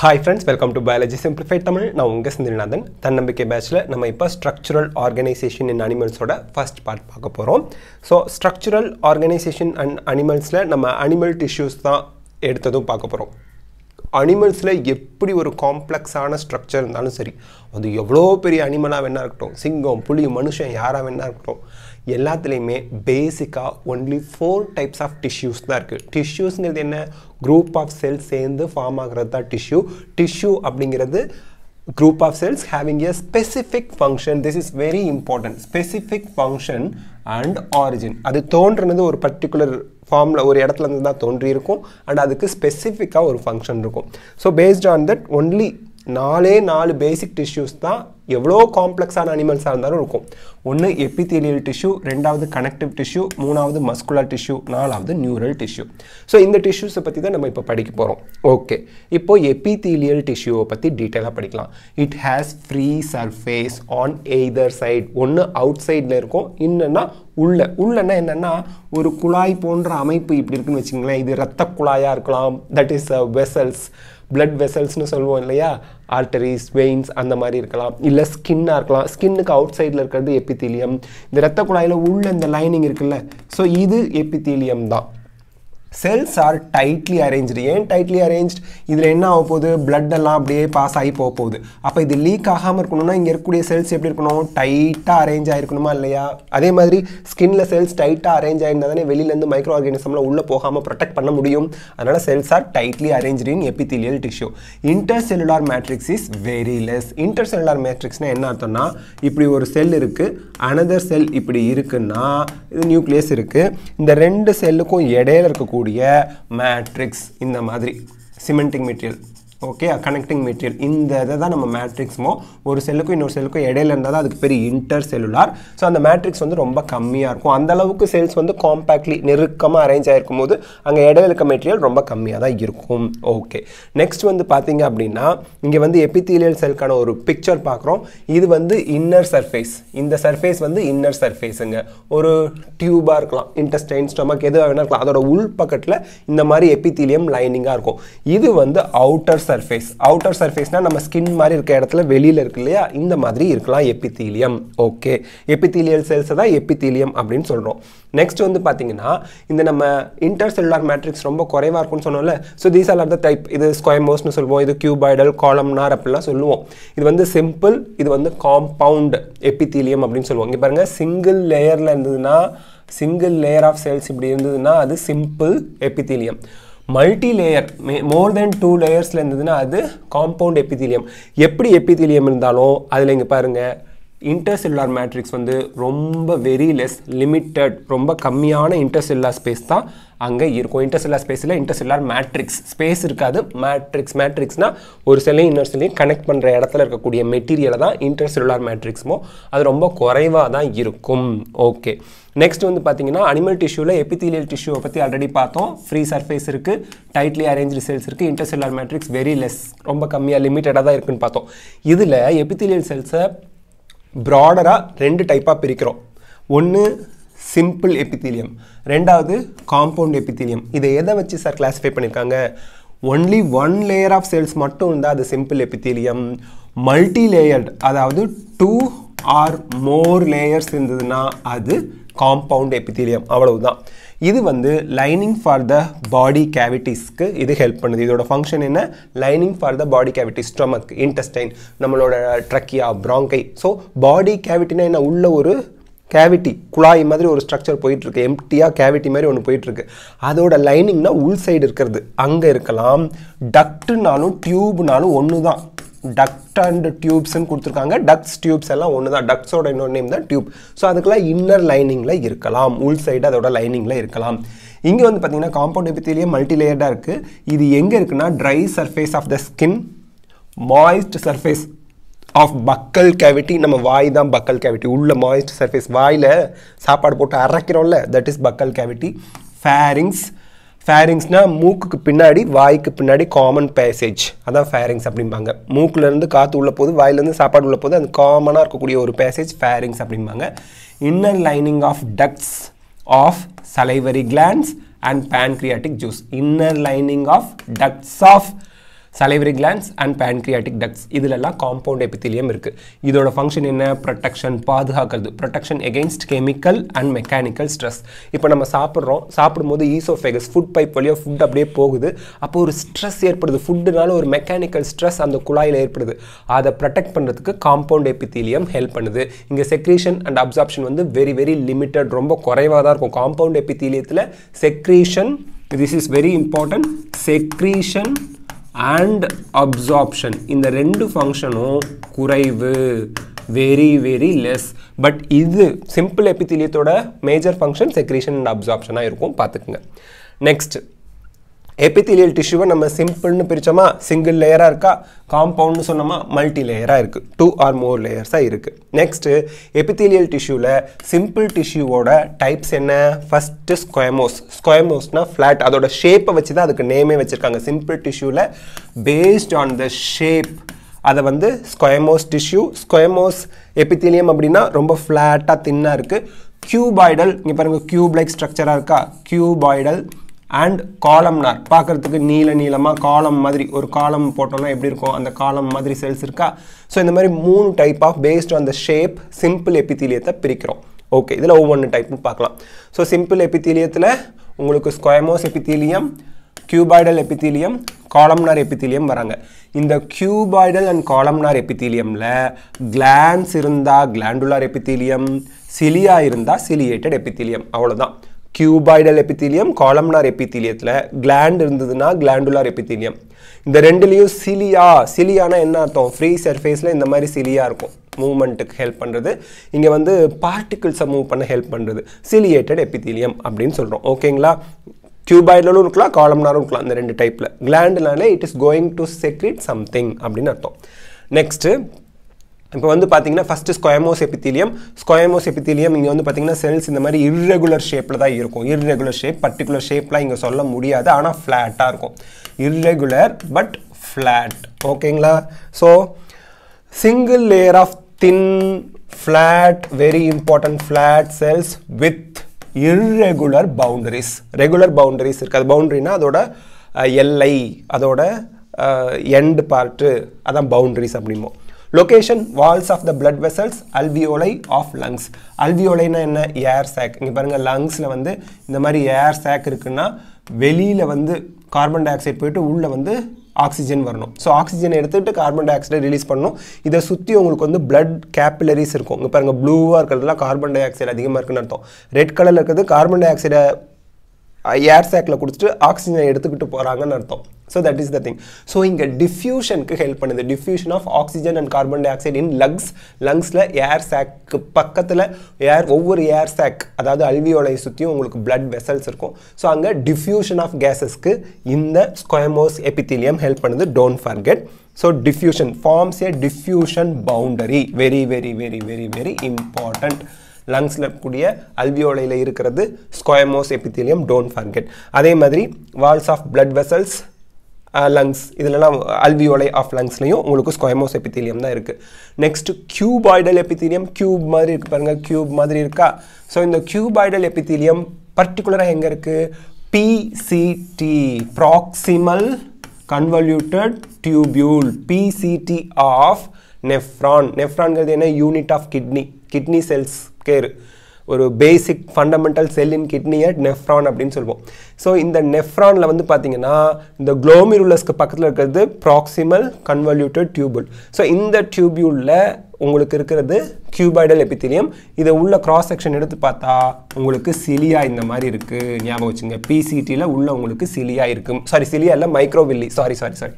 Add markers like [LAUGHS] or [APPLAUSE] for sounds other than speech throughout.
Hi friends welcome to biology simplify Tamil நான் உங்கள் சிந்திரநாதன் தன்னம்பிக்கை பேச்சில் நம்ம இப்போ ஸ்ட்ரக்சுரல் ஆர்கனைசேஷன் இன் அனிமல்ஸோட ஃபஸ்ட் பார்ட் பார்க்க போகிறோம் ஸோ ஸ்ட்ரக்சுரல் ஆர்கனைசேஷன் அண்ட் அனிமல்ஸில் நம்ம அனிமல் டிஷ்யூஸ் தான் எடுத்ததும் பார்க்க போகிறோம் அனிமல்ஸில் எப்படி ஒரு காம்ப்ளெக்ஸான ஸ்ட்ரக்சர் இருந்தாலும் சரி அது எவ்வளோ பெரிய அனிமலாக வேணா இருக்கட்டும் சிங்கம் புலி மனுஷன் யாராக வேணா இருக்கட்டும் எல்லாத்துலேயுமே பேசிக்காக only four types of tissues தான் இருக்குது டிஷ்யூஸ்ங்கிறது என்ன குரூப் ஆஃப் செல்ஸ் சேர்ந்து ஃபார்ம் ஆகிறது தான் டிஷ்யூ டிஷ்யூ அப்படிங்கிறது group of cells having a specific function this is very important specific function and origin அது தோன்றுனது ஒரு பர்டிகுலர் ஃபார்மில் ஒரு இடத்துல இருந்து தான் தோன்றியிருக்கும் அண்ட் அதுக்கு ஸ்பெசிஃபிக்காக ஒரு ஃபங்க்ஷன் இருக்கும் so based on that only நாலே நாலு பேசிக் டிஷ்யூஸ் தான் எவ்வளோ காம்ப்ளெக்ஸான அனிமல்ஸாக இருந்தாலும் இருக்கும் ஒன்று எப்பித்தீலியல் டிஷ்யூ ரெண்டாவது கனெக்டிவ் டிஷ்யூ மூணாவது மஸ்குலர் டிஷ்யூ நாலாவது நியூரல் டிஷ்யூ ஸோ இந்த டிஷ்யூஸை பற்றி தான் நம்ம இப்போ படிக்க போகிறோம் ஓகே இப்போது எப்பித்தீலியல் டிஷ்யூவை பற்றி டீட்டெயிலாக படிக்கலாம் it has free surface on either side ஒன்று அவுட் சைடில் இருக்கும் இன்னன்னா உள்ள உள்ளன்னா என்னென்னா ஒரு குழாய் போன்ற அமைப்பு இப்படி இருக்குன்னு வச்சுங்களேன் இது ரத்த குழாயாக இருக்கலாம் that is a vessels blood வெசல்ஸ்னு சொல்லுவோம் இல்லையா ஆர்டரிஸ் வெயின்ஸ் அந்த மாதிரி இருக்கலாம் இல்லை ஸ்கின்னாக இருக்கலாம் ஸ்கின்னுக்கு அவுட் சைடில் இருக்கிறது எப்பித்தீலியம் இந்த ரத்த குழாயில் உள்ள இந்த லைனிங் இருக்குல்ல ஸோ இது எப்பித்தீலியம் தான் செல்ஸ் ஆர் டைட்லி அரேஞ்சு ஏன் டைட்லி அரேஞ்ச் இதில் என்ன ஆக போகுது பிளட் எல்லாம் அப்படியே பாஸ் ஆகி போக போகுது அப்போ இது லீக் ஆகாமல் இருக்கணும்னா இங்கே இருக்கக்கூடிய செல்ஸ் எப்படி இருக்கணும் டைட்டாக அரேஞ்ச் ஆகிருக்கணுமா இல்லையா அதே மாதிரி ஸ்கின்ல செல்ஸ் டைட்டாக அரேஞ்ச் ஆகிருந்தா தானே வெளியிலேருந்து மைக்ரோ ஆர்கானிசம்லாம் உள்ளே போகாமல் ப்ரொடெக்ட் பண்ண முடியும் அதனால் cells are tightly arrange in epithelial tissue intercellular matrix is very less intercellular மேட்ரிக்ஸ்னால் என்ன அர்த்தம்னா இப்படி ஒரு செல் இருக்குது அனதர் செல் இப்படி இருக்குன்னா இது நியூக்ளியஸ் இருக்குது இந்த ரெண்டு செல்லுக்கும் இடையில இருக்கக்கூடிய இருக்கக்கூடிய மேட்ரிக்ஸ் இந்த மாதிரி cementing material okay connecting material இந்த இதை தான் நம்ம மேட்ரிக்ஸ்மோ ஒரு செல்லுக்கும் இன்னொரு செல்லுக்கும் இடையில இருந்தால் தான் அதுக்கு பெரிய இன்டர் செல்லுலார் ஸோ அந்த மேட்ரிக்ஸ் வந்து ரொம்ப கம்மியாக இருக்கும் அந்த அளவுக்கு செல்ஸ் வந்து காம்பேக்ட்லி நெருக்கமாக அரேஞ்ச் ஆகிருக்கும் போது அங்கே இடையில இருக்க மெட்டீரியல் ரொம்ப கம்மியாக தான் இருக்கும் ஓகே நெக்ஸ்ட் வந்து பார்த்தீங்க அப்படின்னா இங்கே வந்து எபித்தீலியல் செல்க்கான ஒரு பிக்சர் பார்க்குறோம் இது வந்து இன்னர் சர்ஃபேஸ் இந்த சர்ஃபேஸ் வந்து இன்னர் சர்ஃபேஸுங்க ஒரு டியூபாக இருக்கலாம் இன்டஸ்டைன் ஸ்டொமக் எது வேணா இருக்கலாம் அதோட உள் பக்கத்தில் இந்த மாதிரி எபித்தீலியம் லைனிங்காக இருக்கும் இது வந்து அவுட்டர் சர்ஃபேஸ் அவுட்டர் சர்ஃபேஸ்னால் நம்ம ஸ்கின் மாதிரி இருக்க இடத்துல வெளியில் இருக்கு இல்லையா இந்த மாதிரி இருக்கலாம் எப்பித்தீலியம் ஓகே எப்பித்தீலியல் செல்ஸை தான் எப்பித்தீலியம் அப்படின்னு சொல்கிறோம் நெக்ஸ்ட் வந்து பார்த்தீங்கன்னா இந்த நம்ம இன்டர் செல்லுலார் மேட்ரிக்ஸ் ரொம்ப குறைவாக இருக்கும்னு சொன்னோம்ல so these all are the type இது ஸ்கொயமோஸ்னு சொல்லுவோம் இது கியூபாய்டல் காலம்னார் அப்படிலாம் சொல்லுவோம் இது வந்து சிம்பிள் இது வந்து காம்பவுண்ட் எப்பித்தீலியம் அப்படின்னு சொல்லுவோம் இங்கே பாருங்கள் சிங்கிள் லேயரில் இருந்ததுன்னா சிங்கிள் லேயர் ஆஃப் செல்ஸ் இப்படி இருந்ததுன்னா அது simple epithelium multi layer more than two லேயர்ஸில் இருந்ததுன்னா அது காம்பவுண்ட் எப்பிதிலியம் எப்படி எப்பிதிலியம் இருந்தாலும் அதில் இங்கே பாருங்கள் இன்டர்செல்லுலார் மேட்ரிக்ஸ் வந்து ரொம்ப வெரி லெஸ் லிமிட்டட் ரொம்ப கம்மியான இன்டர்செல்லுலார் ஸ்பேஸ் தான் அங்கே இருக்கும் இன்டர்செல்லார் ஸ்பேஸில் இன்டர்செல்லார் மேட்ரிக்ஸ் ஸ்பேஸ் இருக்காது மேட்ரிக்ஸ் மேட்ரிக்ஸ்னால் ஒரு செல்லையும் இன்னொரு செல்லையும் கனெக்ட் பண்ணுற இடத்துல இருக்கக்கூடிய மெட்டீரியலை தான் இன்டர்செல்லார் மேட்ரிக்ஸ்மோ அது ரொம்ப குறைவாக தான் இருக்கும் ஓகே நெக்ஸ்ட் வந்து பார்த்தீங்கன்னா அனிமல் டிஷ்யூவில் எபித்தீலியல் டிஷ்யூவை பற்றி ஆல்ரெடி பார்த்தோம் ஃப்ரீ சர்ஃபேஸ் இருக்குது டைட்லி அரேஞ்சு செல்ஸ் இருக்குது இன்டர்செல்லார் மேட்ரிக்ஸ் வெரி லெஸ் ரொம்ப கம்மியாக லிமிட்டடாக தான் இருக்குன்னு பார்த்தோம் இதில் எபித்தீலியல் செல்ஸை ப்ராடராக ரெண்டு டைப்பாக பிரிக்கிறோம் ஒன்று சிம்பிள் எபித்தீலியம் ரெண்டாவது காம்பவுண்ட் எபித்திலியம் இதை எதை வச்சு சார் கிளாஸிஃபை பண்ணியிருக்காங்க only one layer of cells மட்டும் இருந்தால் அது சிம்பிள் எபித்திலியம் மல்டி லேயர்ட் அதாவது டூ ஆர் மோர் லேயர்ஸ் இருந்ததுன்னா அது காம்பவுண்ட் எபித்திலியம் அவ்வளவுதான் இது வந்து லைனிங் ஃபார் த பாடி கேவிட்டிஸ்க்கு இது ஹெல்ப் பண்ணுது இதோட ஃபங்க்ஷன் என்ன lining for the body cavity stomach intestine நம்மளோட ட்ரக்கியா ப்ராங்கை ஸோ பாடி கேவிட்டினா என்ன உள்ள ஒரு கேவிட்டி குழாய் மாதிரி ஒரு ஸ்ட்ரக்சர் போயிட்டுருக்கு எம்டியாக கேவிட்டி மாதிரி ஒன்று போயிட்டுருக்கு அதோட லைனிங்னா உள் சைடு இருக்கிறது அங்கே இருக்கலாம் டக்ட்னாலும் டியூப்னாலும் ஒன்று தான் டக்ட் அண்ட் டியூப்ஸ்னு கொடுத்துருக்காங்க டக்ஸ் டியூப்ஸ் எல்லாம் ஒன்று தான் டக்ஸோட இன்னொரு நேம் தான் டியூப் ஸோ அதுக்கெல்லாம் இன்னர் லைனிங்கில் இருக்கலாம் உள் சைடு அதோட லைனிங்கில் இருக்கலாம் இங்கே வந்து பார்த்தீங்கன்னா காம்பவுண்ட் எபித்திலேயே மல்டிலேயர்டாக இருக்குது இது எங்கே இருக்குன்னா dry surface of the skin moist surface of buccal cavity நம்ம வாய் தான் பக்கல் கேவிட்டி உள்ள மாய்ஸ்ட் சர்ஃபேஸ் வாயில் சாப்பாடு போட்டு அரைக்கிறோம்ல that is buccal cavity pharynx ஃபேரிங்ஸ்னால் மூக்குக்கு பின்னாடி வாய்க்கு பின்னாடி காமன் பேசேஜ் அதான் ஃபேரிங்ஸ் அப்படிம்பாங்க மூக்குலேருந்து காற்று உள்ள போது வாயிலேருந்து சாப்பாடு உள்ள போது அது காமனாக இருக்கக்கூடிய ஒரு பேசேஜ் ஃபேரிங்ஸ் அப்படிம்பாங்க inner lining of ducts of salivary glands and pancreatic juice inner lining of ducts of salivary glands and pancreatic ducts இதிலெல்லாம் காம்பவுண்ட் எபித்திலியம் இருக்குது இதோட ஃபங்க்ஷன் என்ன ப்ரொடெக்ஷன் பாதுகாக்கிறது protection against chemical and mechanical stress இப்போ நம்ம சாப்பிட்றோம் சாப்பிடும்போது ஈசோஃபேகஸ் ஃபுட் பைப் வழியாக ஃபுட் அப்படியே போகுது அப்போ ஒரு ஸ்ட்ரெஸ் ஏற்படுது ஃபுட்டுனால ஒரு மெக்கானிக்கல் ஸ்ட்ரெஸ் அந்த குழாயில் ஏற்படுது அதை ப்ரொடெக்ட் பண்ணுறதுக்கு காம்பவுண்ட் எபித்திலியம் ஹெல்ப் பண்ணுது இங்கே செக்ரீஷன் அண்ட் அப்சார்ப்ஷன் வந்து வெரி வெரி லிமிட்டட் ரொம்ப குறைவாக தான் இருக்கும் காம்பவுண்ட் எபித்திலியத்தில் secretion this is very important secretion and absorption இந்த ரெண்டு ஃபங்க்ஷனும் குறைவு வெரி வெரி லெஸ் பட் இது சிம்பிள் எபித்திலியத்தோட major function secretion and absorption இருக்கும் பார்த்துக்குங்க next எபித்திலியல் டிஷ்யூவை நம்ம சிம்பிள்னு பிரித்தோமா சிங்கிள் லேயராக இருக்கா காம்பவுண்ட்னு சொன்னோமா மல்டி லேயராக இருக்குது டூ ஆர் மோர் லேயர்ஸாக இருக்குது நெக்ஸ்ட்டு எபித்திலியல் டிஷ்யூவில் சிம்பிள் டிஷ்யூவோட டைப்ஸ் என்ன ஃபஸ்ட்டு ஸ்கொயமோஸ் ஸ்கொயமோஸ்னால் ஃப்ளாட் அதோட ஷேப்பை வச்சு தான் அதுக்கு நேமே வச்சுருக்காங்க சிம்பிள் டிஷ்யூவில் பேஸ்ட் ஆன் த ஷேப் அதை வந்து ஸ்கொயமோஸ் டிஷ்யூ ஸ்கொயமோஸ் எபித்திலியம் அப்படின்னா ரொம்ப ஃப்ளாட்டாக தின்னாக இருக்குது க்யூபாய்டல் இங்கே பாருங்கள் க்யூப் லைக் ஸ்ட்ரக்சராக இருக்கா க்யூபாய்டல் அண்ட் காலம்னார் பார்க்குறதுக்கு நீல நீளமாக காலம் மாதிரி ஒரு காலம் போட்டோம்னா எப்படி இருக்கும் அந்த காலம் மாதிரி செல்ஸ் இருக்கா ஸோ இந்த மாதிரி மூணு type of based on the shape simple எபித்தீலியத்தை பிரிக்கிறோம் ஓகே இதில் ஒவ்வொன்று டைப்னு பார்க்கலாம் ஸோ சிம்பிள் எபித்தீலியத்தில் உங்களுக்கு squamous epithelium cuboidal epithelium columnar epithelium வராங்க இந்த கியூபாய்டல் அண்ட் காலம்னார் எபித்தீலியமில் கிளான்ஸ் இருந்தால் கிளாண்டுலார் எபித்தீலியம் சிலியா இருந்தால் சிலியேட்டட் எபித்தீலியம் அவ்வளோதான் கியூபாய்டல் எபித்தீலியம் காலம்னார் எபித்தீலியத்தில் கிளாண்ட் இருந்ததுன்னா கிளாண்டுலார் எபித்தீலியம் இந்த ரெண்டுலேயும் சிலியா சிலியானா என்ன அர்த்தம் ஃப்ரீ சர்ஃபேஸில் இந்த மாதிரி சிலியா இருக்கும் மூவ்மெண்ட்டுக்கு ஹெல்ப் பண்ணுறது இங்கே வந்து பார்ட்டிகிள்ஸை மூவ் பண்ண ஹெல்ப் பண்ணுறது சிலியேட்டட் எபித்தீலியம் அப்படின்னு சொல்கிறோம் ஓகேங்களா கியூபாய்டலும் இருக்கலாம் காலம்னாரும் இருக்கலாம் இந்த ரெண்டு டைப்பில் கிளாண்டுனாலே it is going to secrete something அப்படின்னு அர்த்தம் நெக்ஸ்ட்டு இப்போ வந்து பார்த்தீங்கன்னா first squamous epithelium squamous epithelium இங்கே வந்து பார்த்தீங்கன்னா செல்ஸ் இந்த மாதிரி இர்ரெகுலர் ஷேப்பில் தான் இருக்கும் இர்ரெகுலர் ஷேப் பர்டிகுலர் ஷேப்லாம் இங்கே சொல்ல முடியாது ஆனால் ஃப்ளாட்டாக இருக்கும் இர்ரெகுலர் பட் ஃப்ளாட் ஓகேங்களா so single layer of thin flat very important flat cells with irregular boundaries regular boundaries இருக்குது அது பவுண்டரினா அதோட எல்ஐ அதோட எண்டு பார்ட்டு அதான் பவுண்டரிஸ் அப்படிமோ location walls of the blood vessels alveoli of lungs அல்வியோலைனா என்ன ஏர் சேக் இங்கே பாருங்கள் லங்ஸில் வந்து இந்த மாதிரி ஏர் சேக் இருக்குன்னா வெளியில் வந்து கார்பன் டை ஆக்சைடு போயிட்டு உள்ளே வந்து ஆக்சிஜன் வரணும் ஸோ ஆக்சிஜன் எடுத்துகிட்டு கார்பன் டை ஆக்சைடை ரிலீஸ் பண்ணணும் இதை சுற்றி உங்களுக்கு வந்து பிளட் கேப்பிலரிஸ் இருக்கும் இங்கே பாருங்கள் ப்ளூவாக இருக்கிறதுலாம் கார்பன் டை ஆக்சைடு அதிகமாக இருக்குன்னு அர்த்தம் ரெட் கலரில் இருக்கிறது கார்பன் டை ஆக்சைடை ஏர் சேக்கில் கொடுத்துட்டு ஆக்சிஜனை எடுத்துக்கிட்டு போகிறாங்கன்னு அர்த்தம் so that is the thing so இங்கே டிஃப்யூஷனுக்கு ஹெல்ப் பண்ணுது diffusion of oxygen and carbon dioxide in lungs லங்ஸில் ஏர் சேக்கு பக்கத்தில் ஏர் ஒவ்வொரு ஏர் சேக் அதாவது அல்வியோலை சுற்றியும் உங்களுக்கு பிளட் வெசல்ஸ் இருக்கும் ஸோ அங்கே டிஃப்யூஷன் ஆஃப் கேஸஸ்க்கு இந்த ஸ்கொயமோஸ் எபித்திலியம் ஹெல்ப் பண்ணுது don't forget so diffusion forms a diffusion boundary very very very very very important லங்ஸில் இருக்கக்கூடிய அல்வியோலையில் இருக்கிறது ஸ்கொயமோஸ் எபித்தீலியம் டோன்ட் ஃபர்கெட் அதே மாதிரி walls of blood vessels lungs இதுலலாம் அல்வியோலை ஆஃப் லங்ஸ்லையும் உங்களுக்கு ஸ்கொயமோஸ் எபித்திலியம் தான் இருக்குது நெக்ஸ்ட் கியூபாய்டல் எபித்திலியம் கியூப் மாதிரி இருக்கு பாருங்கள் கியூப் மாதிரி இருக்கா ஸோ இந்த கியூபாய்டல் எபித்தீலியம் பர்டிகுலராக எங்கே இருக்குது PCT proximal convoluted tubule PCT of nephron நெஃப்ரான்கிறது என்ன unit of kidney kidney cells care ஒரு பேசிக் ஃபண்டமெண்டல் செல்லின் கிட்னியை நெஃப்ரான் அப்படின்னு சொல்லுவோம் ஸோ இந்த நெஃப்ரானில் வந்து பார்த்தீங்கன்னா இந்த குளோமிருலஸ்க்கு பக்கத்தில் இருக்கிறது ப்ராக்சிமல் கன்வல்யூட்டட் டியூபுல் ஸோ இந்த டியூபியூலில் உங்களுக்கு இருக்கிறது கியூபாய்டல் எபித்திலியம் இதை உள்ள கிராஸ் செக்ஷன் எடுத்து பார்த்தா உங்களுக்கு சிலியா இந்த மாதிரி இருக்குது ஞாபகம் வச்சுங்க பிசிடியில் உள்ள உங்களுக்கு சிலியா இருக்கும் சாரி சிலியா இல்லை microvilli sorry sorry sorry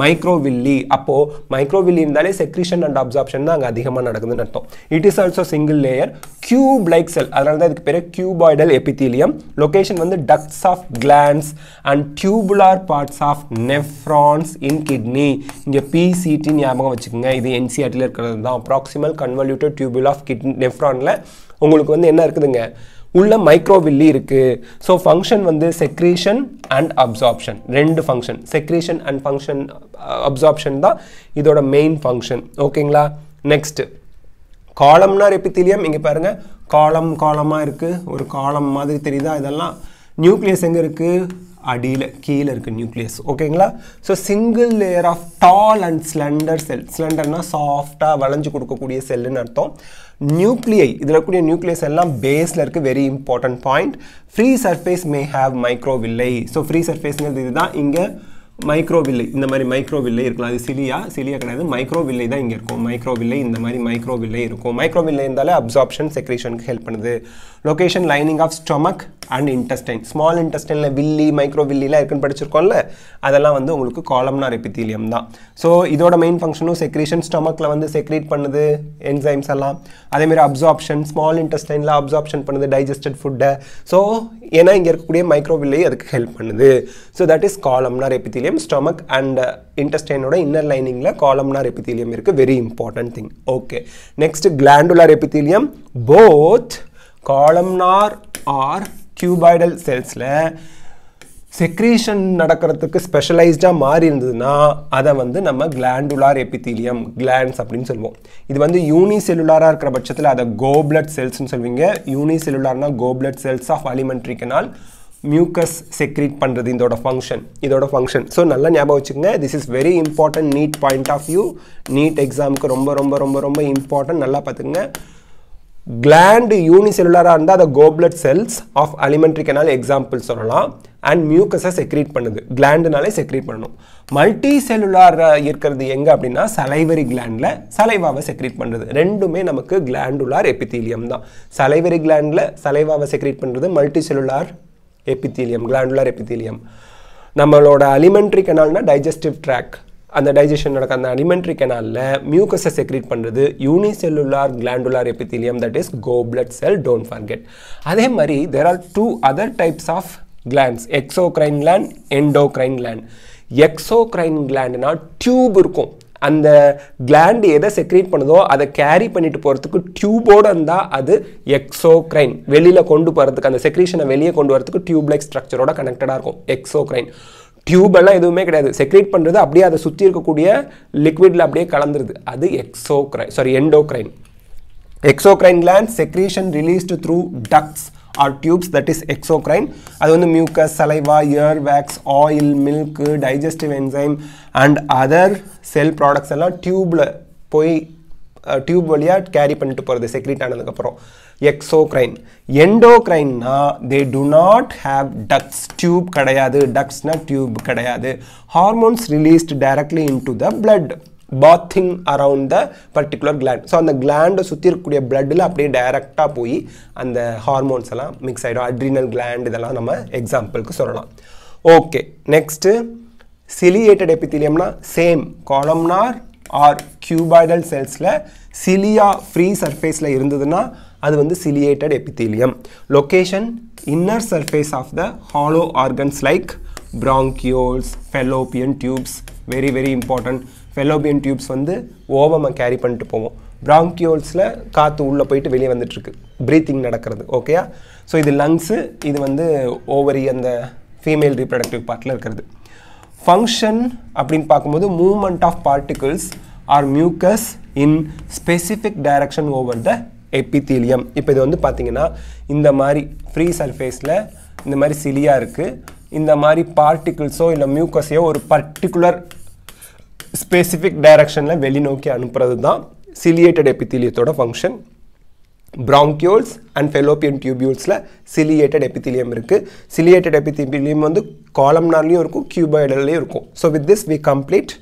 microvilli அப்போது மைக்ரோவில்லி இருந்தாலே செக்ரிஷன் அண்ட் அப்சார்ப்ஷன் தான் அங்கே அதிகமாக நடக்குதுன்னு அர்த்தம் it is also single layer cube like cell அதனால தான் இதுக்கு பேர் கியூபாய்டல் எபித்திலியம் லொக்கேஷன் வந்து ducts of glands and tubular parts of nephrons in kidney இங்கே பிசிடி ஞாபகம் வச்சுக்கோங்க இது என்சிஆர்டியில் e இருக்கிறது தான் proximal convoluted micro of kidney நெஃப்ரானில் உங்களுக்கு வந்து என்ன இருக்குதுங்க உள்ள மைக்ரோவில்லி இருக்குது ஸோ ஃபங்க்ஷன் வந்து செக்ரீஷன் அண்ட் அப்சார்ப்ஷன் ரெண்டு function secretion and function absorption தான் இதோட மெயின் ஃபங்க்ஷன் ஓகேங்களா நெக்ஸ்ட் காலம்னா ரெப்பித்திலியம் இங்கே பாருங்கள் காலம் காலமாக இருக்குது ஒரு காலம் மாதிரி தெரியுதா இதெல்லாம் நியூக்ளியஸ் எங்கே இருக்குது அடியில் கீழே இருக்குது நியூக்ளியஸ் ஓகேங்களா so single layer of tall and slender cell ஸ்லண்டர்னா சாஃப்டாக வளைஞ்சு கொடுக்கக்கூடிய செல்லுன்னு அர்த்தம் நியூக்ளியை இதில் இருக்கக்கூடிய நியூக்ளியஸ் எல்லாம் பேஸில் இருக்குது very important point free surface may have microvilli so free சர்ஃபேஸ்ங்கிறது இதுதான் இங்கே மைக்ரோவில்லை இந்த மாதிரி மைக்ரோவில்லை இருக்கலாம் அது சிலியா சிலியா கிடையாது மைக்ரோவில்லை தான் இங்கே இருக்கும் மைக்ரோவில்லை இந்த மாதிரி மைக்ரோவில்லை இருக்கும் மைக்ரோவில்லை இருந்தாலே அப்சார்ப்ஷன் செக்ரேஷனுக்கு ஹெல்ப் பண்ணுது location lining of stomach and intestine small இன்டெஸ்டைனில் வில்லி மைக்ரோவில்லிலாம் இருக்குன்னு படிச்சிருக்கோம்ல அதெல்லாம் வந்து உங்களுக்கு காலம்னா ரெபித்தீலியம் தான் ஸோ இதோட மெயின் ஃபங்க்ஷனும் செக்ரேஷன் ஸ்டமக்கில் வந்து செக்ரேட் பண்ணுது என்சைம்ஸ் எல்லாம் அதேமாரி அப்சார்ப்ஷன் ஸ்மால் இன்டெஸ்டைனில் அப்சார்ப்ஷன் பண்ணுது டைஜஸ்டட் ஃபுட்டை ஸோ ஏன்னா இங்கே இருக்கக்கூடிய மைக்ரோவில்லை அதுக்கு ஹெல்ப் பண்ணுது so that is columnar epithelium stomach and இன்டெஸ்டைனோட இன்னர் லைனிங்கில் காலம்னார் எபித்திலியம் இருக்குது very important thing okay next glandular epithelium both columnar or cuboidal செல்ஸில் செக்ரீஷன் நடக்கிறதுக்கு ஸ்பெஷலைஸ்டாக மாறி இருந்ததுன்னா அதை வந்து நம்ம கிளாண்டுலார் எபித்திலியம் கிளாண்ட்ஸ் அப்படின்னு சொல்லுவோம் இது வந்து யூனி செல்லுலாராக இருக்கிற பட்சத்தில் அதை கோப்ளட் செல்ஸ்னு சொல்லுவீங்க யூனி செல்லுலார்னா goblet cells of alimentary canal mucus secrete பண்ணுறது இதோட ஃபங்க்ஷன் இதோட ஃபங்க்ஷன் ஸோ நல்லா ஞாபகம் வச்சுக்கோங்க this is very important NEET point of view NEET எக்ஸாமுக்கு ரொம்ப ரொம்ப ரொம்ப ரொம்ப இம்பார்ட்டன்ட் நல்லா பார்த்துக்குங்க கிளாண்டு யூனிசெல்லுலராக இருந்தால் அதை goblet cells of alimentary canal example சொல்லலாம் அண்ட் மியூக்கஸை செக்ரீட் பண்ணுது கிளாண்டுனாலே செக்ரீட் பண்ணணும் மல்டி செல்லுலார் இருக்கிறது எங்கே அப்படின்னா சலைவரி கிளாண்டில் சலைவாவை செக்ரீட் பண்ணுறது ரெண்டுமே நமக்கு கிளாண்டுலார் எபித்தீலியம் தான் சலைவரி கிளாண்டில் சலைவாவை செக்ரீட் பண்ணுறது multi cellular epithelium glandular epithelium நம்மளோட அலிமெண்ட்ரி கெனால்னா டைஜஸ்டிவ் ட்ராக் அந்த டைஜஷன் நடக்க அந்த அலிமெண்ட்ரி கெனாலில் மியூக்கஸை செக்ரீட் பண்ணுறது unicellular glandular epithelium that is go goblet cell don't forget அதே மாதிரி there are two other types of glands exocrine gland endocrine gland exocrine கிளாண்ட்னா டியூப் இருக்கும் அந்த கிளாண்டு எதை செக்ரீட் பண்ணுதோ அதை கேரி பண்ணிட்டு போறதுக்கு டியூபோடு இருந்தால் அது எக்ஸோக்ரைன் வெளியில் கொண்டு போகிறதுக்கு அந்த செக்ரீஷனை வெளியே கொண்டு வரதுக்கு டியூப் லைக் ஸ்ட்ரக்சரோட கனெக்டடாக இருக்கும் எக்ஸோக்ரைன் டியூபெல்லாம் எதுவுமே கிடையாது செக்ரேட் பண்ணுறது அப்படியே அதை சுற்றி இருக்கக்கூடிய லிக்விடில் அப்படியே கலந்துருது அது exocrine sorry endocrine exocrine gland secretion released through ducts or tubes that is exocrine அது வந்து mucus saliva ear wax oil milk digestive enzyme and other cell products எல்லாம் டியூப்பில் போய் டியூப் வழியாக கேரி பண்ணிட்டு போகிறது செக்ரீட் ஆனதுக்கப்புறம் எக்ஸோக்ரைன் எண்டோக்ரைன்னா they do not have ducts tube கிடையாது டக்ஸ்னா டியூப் கிடையாது hormones released directly in the blood bathing around the particular gland so அந்த கிளாண்டை சுற்றி இருக்கக்கூடிய பிளட்டில் அப்படியே டைரெக்டாக போய் அந்த ஹார்மோன்ஸ் எல்லாம் மிக்ஸ் ஆகிடும் அட்ரினல் கிளாண்ட் இதெல்லாம் நம்ம எக்ஸாம்பிளுக்கு சொல்லலாம் ஓகே நெக்ஸ்ட்டு சிலியேட்டட் எபித்திலியம்னா சேம் காலம்னார் ஆர் கியூபாய்டல் செல்ஸில் சிலியா ஃப்ரீ சர்ஃபேஸில் இருந்ததுன்னா அது வந்து ciliated epithelium location inner surface of the hollow organs like bronchioles fallopian tubes very very important fallopian tubes வந்து ஓவமாக கேரி பண்ணிட்டு போவோம் ப்ராங்கியோல்ஸில் காற்று உள்ளே போயிட்டு வெளியே வந்துட்டுருக்கு ப்ரீத்திங் நடக்கிறது ஓகேயா ஸோ இது லங்ஸு இது வந்து ஓவரி அந்த ஃபீமேல் ரீப்ரடக்டிவ் பார்ட்டில் இருக்கிறது ஃபங்க்ஷன் அப்படின்னு பார்க்கும்போது movement of particles or mucus in specific direction over the epithelium இப்போ இது வந்து பார்த்திங்கன்னா இந்த மாதிரி ஃப்ரீ சர்ஃபேஸில் இந்த மாதிரி சிலியாக இருக்குது இந்த மாதிரி பார்ட்டிகிள்ஸோ இல்லை மியூக்கஸையோ ஒரு பர்டிகுலர் ஸ்பெசிஃபிக் டைரக்ஷனில் வெளிநோக்கி அனுப்புறது தான் சிலியேட்டட் எபித்திலியத்தோட ஃபங்க்ஷன் பிராங்கியோல்ஸ் அண்ட் ஃபெலோப்பியன் டியூபியூல்ஸில் சிலியேட்டட் எபித்திலியம் இருக்குது சிலியேட்டட் எபித்திலியம் வந்து காலம்னாலையும் இருக்கும் கியூபாய்டல்லையும் இருக்கும் so with this we complete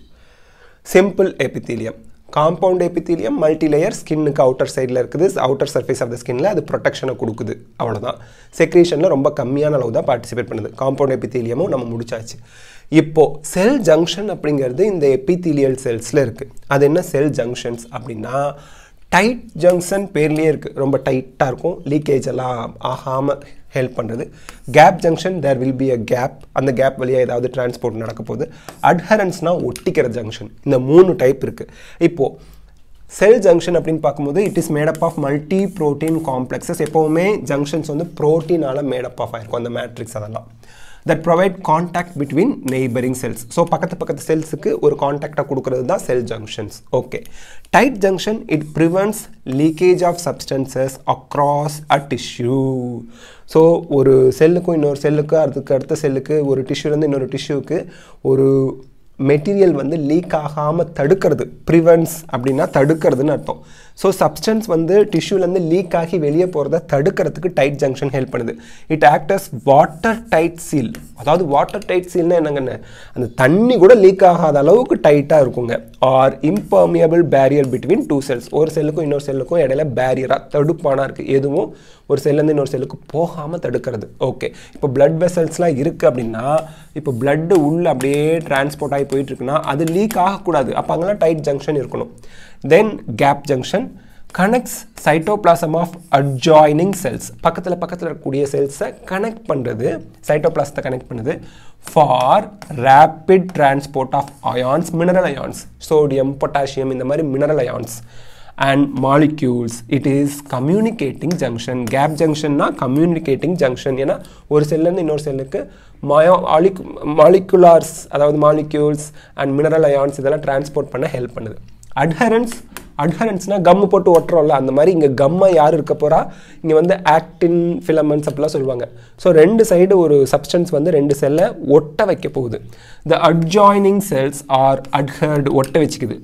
simple epithelium compound epithelium multi layer ஸ்கின்னுக்கு அவுட்டர் சைடில் இருக்குது அவுட்டர் சர்ஃபேஸ் ஆஃப் த ஸ்கின்ல அது ப்ரொடெக்ஷனை கொடுக்குது அவ்வளோதான் செக்ரேஷனில் ரொம்ப கம்மியான அளவு தான் பார்ட்டிசிபேட் பண்ணுது காம்பவுண்ட் எபித்திலியமும் நம்ம முடிச்சாச்சு இப்போது செல் ஜங்ஷன் அப்படிங்கிறது இந்த எபித்தீலியல் செல்ஸில் இருக்குது அது என்ன செல் ஜங்ஷன்ஸ் அப்படின்னா டைட் ஜங்ஷன் பேர்லேயே இருக்குது ரொம்ப டைட்டாக இருக்கும் லீக்கேஜ் எல்லாம் ஆகாமல் ஹெல்ப் பண்ணுறது gap junction there will be a gap அந்த கேப் வழியாக ஏதாவது டிரான்ஸ்போர்ட் நடக்க போகுது அட்ஹரன்ஸ்னால் ஒட்டிக்கிற ஜங்ஷன் இந்த மூணு டைப் இருக்குது இப்போது செல் ஜங்ஷன் அப்படின்னு பார்க்கும்போது it is made up of multi protein complexes எப்போவுமே ஜங்ஷன்ஸ் வந்து ப்ரோட்டீனால் மேடப் ஆஃப் ஆகிருக்கும் அந்த மேட்ரிக்ஸ் அதெல்லாம் that provide contact between neighbouring cells so பக்கத்து பக்கத்து செல்ஸுக்கு ஒரு காண்டாக்டாக கொடுக்குறது தான் cell junctions okay tight junction it prevents leakage of substances across a tissue so ஒரு செல்லுக்கும் இன்னொரு செல்லுக்கும் அதுக்கு அடுத்த செல்லுக்கு ஒரு டிஷ்யூலேருந்து இன்னொரு டிஷ்யூவுக்கு ஒரு மெட்டீரியல் வந்து லீக் ஆகாமல் தடுக்கிறது ப்ரிவென்ட்ஸ் அப்படின்னா தடுக்கிறதுன்னு அர்த்தம் ஸோ சப்ஸ்டன்ஸ் வந்து டிஷ்யூலேருந்து லீக் ஆகி வெளியே போகிறத தடுக்கிறதுக்கு டைட் ஜங்ஷன் ஹெல்ப் பண்ணுது it acts as water tight seal அதாவது வாட்டர் டைட் சீல்னால் என்னங்கண்ணே அந்த தண்ணி கூட லீக் ஆகாத அளவுக்கு டைட்டாக இருக்குங்க or impermeable barrier between two cells ஒரு செல்லுக்கும் இன்னொரு செல்லுக்கும் இடையில பேரியராக தடுப்பானாக இருக்குது எதுவும் ஒரு செல்லேருந்து இன்னொரு செல்லுக்கு போகாமல் தடுக்கிறது ஓகே இப்போ பிளட் வெசல்ஸ்லாம் இருக்குது அப்படின்னா இப்போ பிளட்டு உள்ளே அப்படியே டிரான்ஸ்போர்ட் ஆகி போயிட்டு இருக்குன்னா அது லீக் ஆகக்கூடாது அப்போ அங்கெல்லாம் டைட் ஜங்ஷன் இருக்கணும் Then gap junction connects cytoplasm of adjoining cells பக்கத்தில் பக்கத்தில் இருக்கக்கூடிய cells connect பண்ணது cytoplasm connect பண்ணது for rapid transport of ions mineral ions sodium potassium இந்த மாதிரி mineral ions and molecules it is communicating junction gap junction னா communicating junction ஏன்னா ஒரு செல்லிருந்து இன்னொரு செல்லுக்கு மயோ மாலிகுலார்ஸ் அதாவது மாலிக்யூல்ஸ் அண்ட் மினரல் அயான்ஸ் இதெல்லாம் டிரான்ஸ்போர்ட் பண்ண ஹெல்ப் பண்ணுது அட்ஹரன்ஸ் அட்ஹரன்ஸ்னால் கம்மு போட்டு ஒட்டுறோம்ல அந்த மாதிரி இங்கே கம்மை யார் இருக்க போகிறா இங்கே வந்து ஆக்டின் ஃபிலமெண்ட்ஸ் அப்படிலாம் சொல்லுவாங்க ஸோ ரெண்டு சைடு ஒரு சப்ஸ்டன்ஸ் வந்து ரெண்டு செல்லை ஒட்ட வைக்க போகுது the adjoining cells are adhered ஒட்ட வச்சுக்குது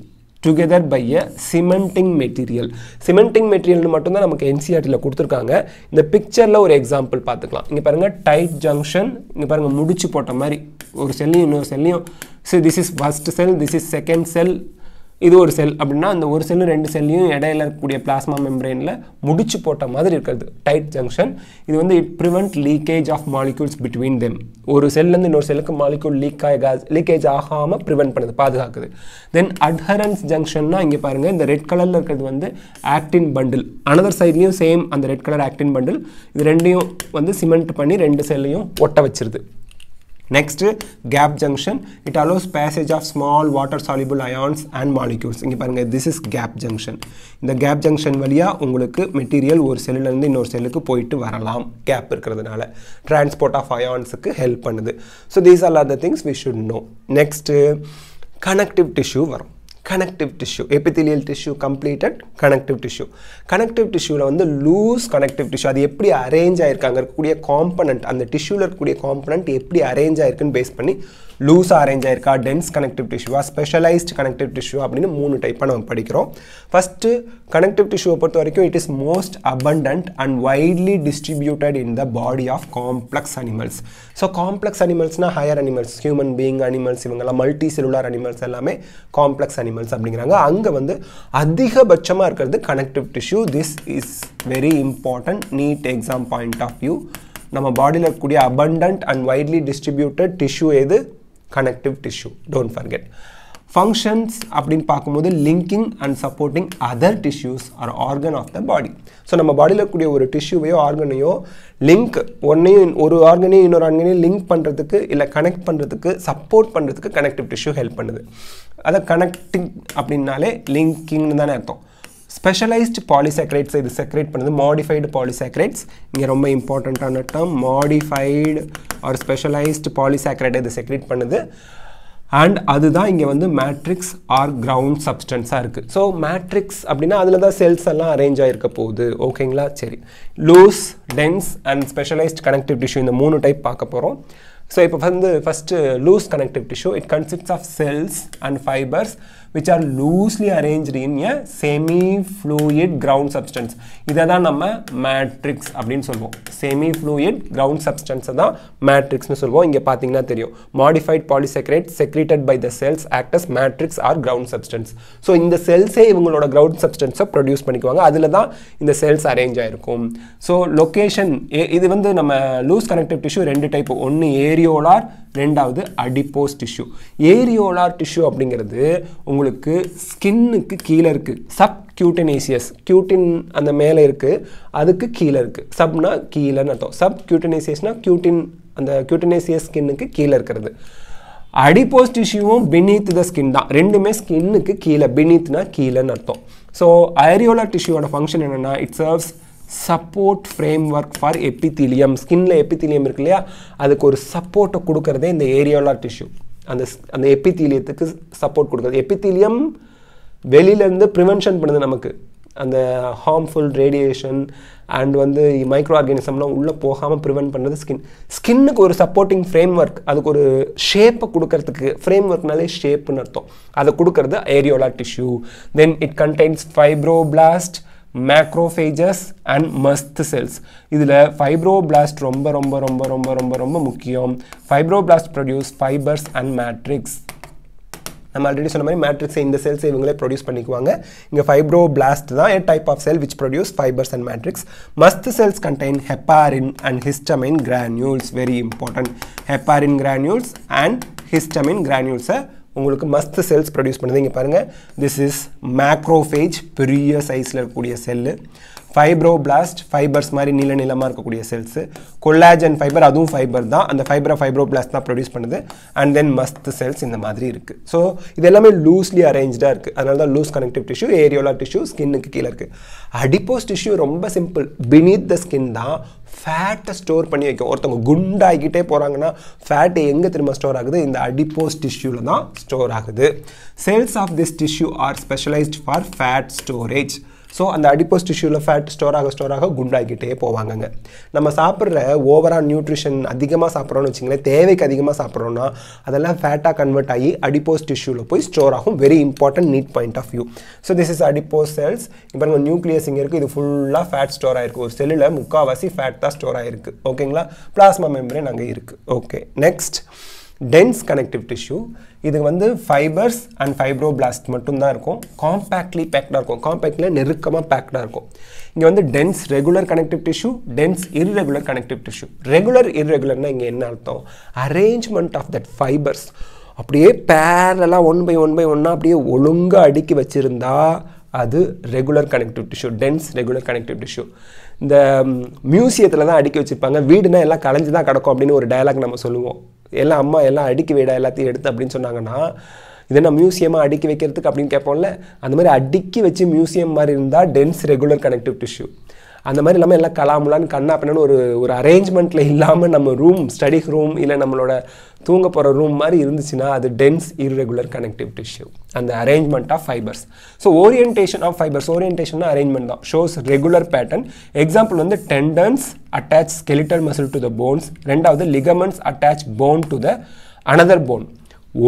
together by a cementing material cementing மெட்டீரியல்னு மட்டும்தான் நமக்கு என்சிஆர்டியில் e கொடுத்துருக்காங்க இந்த பிக்சரில் ஒரு எக்ஸாம்பிள் பார்த்துக்கலாம் இங்கே பாருங்கள் டைட் ஜங்ஷன் இங்கே பாருங்கள் முடிச்சு போட்ட மாதிரி ஒரு செல்லையும் இன்னொரு செல்லையும் so this is first cell this is second cell இது ஒரு செல் அப்படின்னா அந்த ஒரு செல்லும் ரெண்டு செல்லையும் இடையில இருக்கக்கூடிய பிளாஸ்மா மெம்பரெயினில் முடிச்சு போட்ட மாதிரி இருக்கிறது டைட் ஜங்ஷன் இது வந்து it prevent leakage of molecules between them ஒரு செல்லேருந்து இன்னொரு செல்லுக்கு மாலிக்யூல் லீக் ஆக லீக்கேஜ் ஆகாமல் ப்ரிவெண்ட் பண்ணுது பாதுகாக்குது தென் அட்ஹரன்ஸ் ஜங்ஷன்னா இங்கே பாருங்கள் இந்த ரெட் கலரில் இருக்கிறது வந்து ஆக்டின் பண்டில் அனதர் சைட்லேயும் சேம் அந்த ரெட் கலர் ஆக்டின் பண்டில் இது ரெண்டையும் வந்து சிமெண்ட் பண்ணி ரெண்டு செல்லையும் ஒட்ட வச்சிருது next gap junction it allows passage of small water soluble ions and molecules இங்கே பாருங்கள் திஸ் இஸ் கேப் ஜங்ஷன் இந்த கேப் ஜங்ஷன் வழியாக உங்களுக்கு மெட்டீரியல் ஒரு செல்லுலேருந்து இன்னொரு செல்லுக்கு போயிட்டு வரலாம் கேப் இருக்கிறதுனால டிரான்ஸ்போர்ட் ஆஃப் அயான்ஸுக்கு ஹெல்ப் பண்ணுது so these are are the things we should know next connective tissue வரும் connective tissue epithelial tissue completed connective tissue connective டிஷ்யூவில் வந்து லூஸ் கனெக்டிவ் டிஷ்யூ அது எப்படி அரேஞ்ச் ஆகிருக்கு அங்கே இருக்கக்கூடிய காம்பனண்ட் அந்த டிஷ்யூவில் இருக்கக்கூடிய காம்பனண்ட் எப்படி அரேஞ்ச் ஆகிருக்குன்னு பேஸ் பண்ணி லூஸ் அரேஞ்ச் ஆயிருக்கா டென்ஸ் கனெக்டிவ் டிஷ்யூவா ஸ்பெஷலைஸ்ட் கனெக்டிவ் டிஷ்யூ அப்படின்னு மூணு டைப்பாக நம்ம படிக்கிறோம் ஃபஸ்ட்டு கனெக்டிவ் டிஷ்யூவை பொறுத்த வரைக்கும் it is most abundant and widely distributed in the body of complex animals so complex அனிமல்ஸ்னால் higher animals human being animals இவங்கெல்லாம் மல்டி செல்லுலார் அனிமல்ஸ் எல்லாமே காம்ப்ளெக்ஸ் அனிமல்ஸ் அப்படிங்கிறாங்க அங்கே வந்து அதிகபட்சமாக இருக்கிறது connective tissue this is very important NEET exam point of view நம்ம பாடியில் இருக்கக்கூடிய abundant and widely distributed tissue எது connective tissue Don't forget. Functions அப்படின்னு பார்க்கும்போது linking and supporting other tissues R organ of the body so நம்ம பாடியில் இருக்கக்கூடிய ஒரு வையோ, ஆர்கனையோ லிங்க் ஒன்னையும் ஒரு ஆர்கனையும் இன்னொரு ஆர்கனையும் லிங்க் பண்ணுறதுக்கு இல்லை கனெக்ட் பண்ணுறதுக்கு சப்போர்ட் பண்ணுறதுக்கு கனெக்டிவ் டிஷ்யூ ஹெல்ப் பண்ணுது அதை கனெக்டிங் அப்படின்னாலே லிங்கிங்னு தானே அர்த்தம் ஸ்பெஷலைஸ்டு polysaccharides இது செக்ரேட் பண்ணுது மாடிஃபைடு polysaccharides இங்கே ரொம்ப இம்பார்ட்டண்ட்டான அன்னட்டம் மாடிஃபைடு ஆர் ஸ்பெஷலைஸ்டு polysaccharide இது செக்ரேட் பண்ணுது அண்ட் அதுதான் இங்கே வந்து மேட்ரிக்ஸ் ஆர் கிரவுண்ட் சப்ஸ்டன்ஸாக இருக்குது ஸோ மேட்ரிக்ஸ் அப்படின்னா அதில் தான் செல்ஸ் எல்லாம் அரேஞ்ச் போது போகுது ஓகேங்களா சரி loose dense and specialised connective tissue இந்த மூணு டைப் பார்க்க போகிறோம் ஸோ இப்போ வந்து first loose connective tissue it consists of cells and fibres which are loosely arrange in a semi fluid ground substance இதை தான் நம்ம மேட்ரிக்ஸ் அப்படின்னு சொல்லுவோம் செமி ஃப்ளூயிட் கிரவுண்ட் சப்ஸ்டன்ஸை தான் மேட்ரிக்ஸ்னு சொல்லுவோம் இங்கே பார்த்தீங்கன்னா தெரியும் modified polysaccharide secreted by the cells acts matrix or ground substance so இந்த செல்ஸே இவங்களோட கிரவுண்ட் சப்ஸ்டன்ஸை ப்ரொடியூஸ் பண்ணிக்குவாங்க அதில் தான் இந்த செல்ஸ் அரேஞ்ச் ஆகிருக்கும் ஸோ லொக்கேஷன் இது வந்து நம்ம லூஸ் கனெக்டிவ் டிஷ்யூ ரெண்டு டைப் ஒன்று ஏரியோலார் ரெண்டாவது அடிப்போஸ் டிஷ்யூ ஏரியோலார் டிஷ்யூ அப்படிங்கிறது உங்கள் உங்களுக்கு ஸ்கின்னுக்கு கீழே இருக்குது சப் கியூட்டனேசியஸ் கியூட்டின் அந்த மேலே இருக்குது அதுக்கு கீழே இருக்குது சப்னா கீழேன்னு அர்த்தம் சப் கியூட்டனேசியஸ்னால் கியூட்டின் அந்த கியூட்டனேசியஸ் ஸ்கின்னுக்கு கீழே இருக்கிறது அடிபோஸ் டிஷ்யூவும் பினீத் த ஸ்கின் தான் ரெண்டுமே ஸ்கின்னுக்கு கீழே பினீத்னா கீழேன்னு அர்த்தம் ஸோ அரியோலா டிஷ்யூவோட ஃபங்க்ஷன் என்னென்னா it serves support framework for epithelium ஸ்கின்னில் எப்பித்திலியம் இருக்கு இல்லையா அதுக்கு ஒரு சப்போர்ட்டை கொடுக்கறதே இந்த ஏரியோலா டிஷ்யூ அந்த அந்த எப்பித்தீலியத்துக்கு சப்போர்ட் கொடுக்குறது எப்பித்தீலியம் வெளியிலேருந்து ப்ரிவென்ஷன் பண்ணுது நமக்கு அந்த ஹார்ம்ஃபுல் ரேடியேஷன் அண்ட் வந்து மைக்ரோ ஆர்கானிசம்லாம் உள்ளே போகாமல் ப்ரிவென்ட் பண்ணுறது ஸ்கின் ஸ்கின்னுக்கு ஒரு சப்போர்ட்டிங் ஃப்ரேம் ஒர்க் அதுக்கு ஒரு ஷேப்பை கொடுக்கறதுக்கு ஃப்ரேம் ஒர்க்னாலே ஷேப்புன்னு அர்த்தம் அதை கொடுக்கறது areolar tissue then it contains fibroblast macrophages and mast cells. இதில் fibroblast ரம்ப ரம்ப ரம்ப ரம்ப ரம்ப ரம்ப முக்கியோம் fibroblast produce fibers and matrix. நாம் அல்ரிடி சொன்னமரி matrix இந்த cells இவுங்களை produce பண்ணிக்குவாங்க இங்க fibroblast தான் a type of cell which produce fibers and matrix. mast cells contain heparin and histamine granules very important. heparin granules and histamine granules are உங்களுக்கு மஸ்த் cells produce பண்ணுது இங்கே பாருங்கள் this is macrophage பெரிய சைஸில் இருக்கக்கூடிய செல்லு ஃபைப்ரோ பிளாஸ்ட் ஃபைபர்ஸ் மாதிரி நீள நீளமாக இருக்கக்கூடிய செல்ஸு கொல்லாஜன் ஃபைபர் அதுவும் ஃபைபர் தான் அந்த ஃபைபரை ஃபைப்ரோ பிளாஸ்ட் தான் ப்ரொடியூஸ் பண்ணுது அண்ட் தென் மஸ்த் செல்ஸ் இந்த மாதிரி இருக்குது ஸோ இது எல்லாமே லூஸ்லி அரேஞ்சாக இருக்குது அதனால தான் loose connective tissue areolar tissue ஸ்கின்னுக்கு கீழே இருக்குது அடிப்போஸ் டிஷ்யூ ரொம்ப சிம்பிள் பினீத் த ஸ்கின் தான் ஃபேட்டை ஸ்டோர் பண்ணி வைக்கும் ஒருத்தவங்க குண்டாகிட்டே போகிறாங்கன்னா ஃபேட்டு எங்கே திரும்ப ஸ்டோர் ஆகுது இந்த அடிப்போஸ் டிஷ்யூவில் தான் ஸ்டோர் ஆகுது cells of this tissue are specialised for fat storage so அந்த அடிப்போஸ் டிஷ்யூவில் ஃபேட் ஸ்டோர் ஆக ஸ்டோர் ஆக குண்டாகிட்டே போவாங்கங்க நம்ம சாப்பிட்ற ஓவரால் நியூட்ரிஷன் அதிகமாக சாப்பிட்றோன்னு வச்சிங்களேன் தேவைக்கு அதிகமாக சாப்பிட்றோன்னா அதெல்லாம் ஃபேட்டாக கன்வெர்ட் ஆகி அடிப்போஸ் டிஷ்யூவில் போய் ஸ்டோர் ஆகும் very important NEET point of view so this is adipose cells இப்போ நம்ம நியூக்ளியஸ் இங்கே இருக்குது இது ஃபுல்லாக ஃபேட் ஸ்டோர் ஆகிருக்கு ஒரு செல்லில் முக்கால்வாசி ஃபேட் தான் ஸ்டோர் ஆகிருக்கு ஓகேங்களா பிளாஸ்மா மெம்பரே நாங்கள் இருக்குது okay next dense connective tissue இது வந்து ஃபைபர்ஸ் அண்ட் fibroblast மட்டும்தான் இருக்கும் காம்பேக்ட்லி packed இருக்கும் compactly நெருக்கமாக பேக்டாக இருக்கும் இங்கே வந்து dense regular tissue dense dense connective tissue regular regular நான் இங்கே என்ன அர்த்தம் அரேஞ்ச்மெண்ட் ஆஃப் தட் ஃபைபர்ஸ் அப்படியே parallel one by one by ஒன்னாக அப்படியே ஒழுங்காக அடுக்கி வச்சுருந்தா அது regular connective tissue dense regular connective tissue இந்த மியூசியத்தில் தான் அடுக்கி வச்சுருப்பாங்க வீடுனா எல்லாம் கலைஞ்சு தான் கிடக்கும் அப்படின்னு ஒரு டயலாக் நம்ம சொல்லுவோம் எல்லாம் அம்மா எல்லாம் அடுக்கி வீடா எல்லாத்தையும் எடுத்து அப்படின்னு சொன்னாங்கன்னா இது என்ன மியூசியமாக அடுக்கி வைக்கிறதுக்கு அப்படின்னு கேட்போம்ல அந்த மாதிரி அடுக்கி வச்சு மியூசியம் மாதிரி இருந்தால் டென்ஸ் ரெகுலர் கனெக்டிவ் டிஷ்யூ அந்த மாதிரி இல்லாமல் எல்லாம் கலாமுலான்னு கண்ணா அப்படின்னு ஒரு ஒரு அரேஞ்ச்மெண்ட்டில் இல்லாமல் நம்ம ரூம் ஸ்டடி ரூம் இல்லை நம்மளோட தூங்க போகிற ரூம் மாதிரி இருந்துச்சுன்னா அது டென்ஸ் இர்ரெகுலர் கனெக்டிவ் டிஷ்யூ அந்த arrangement of fibres so orientation of fibres orientation arrangement தான் ஷோஸ் ரெகுலர் பேட்டர்ன் எக்ஸாம்பிள் வந்து tendons attach skeletal muscle to the bones ரெண்டாவது ligaments attach bone to the another bone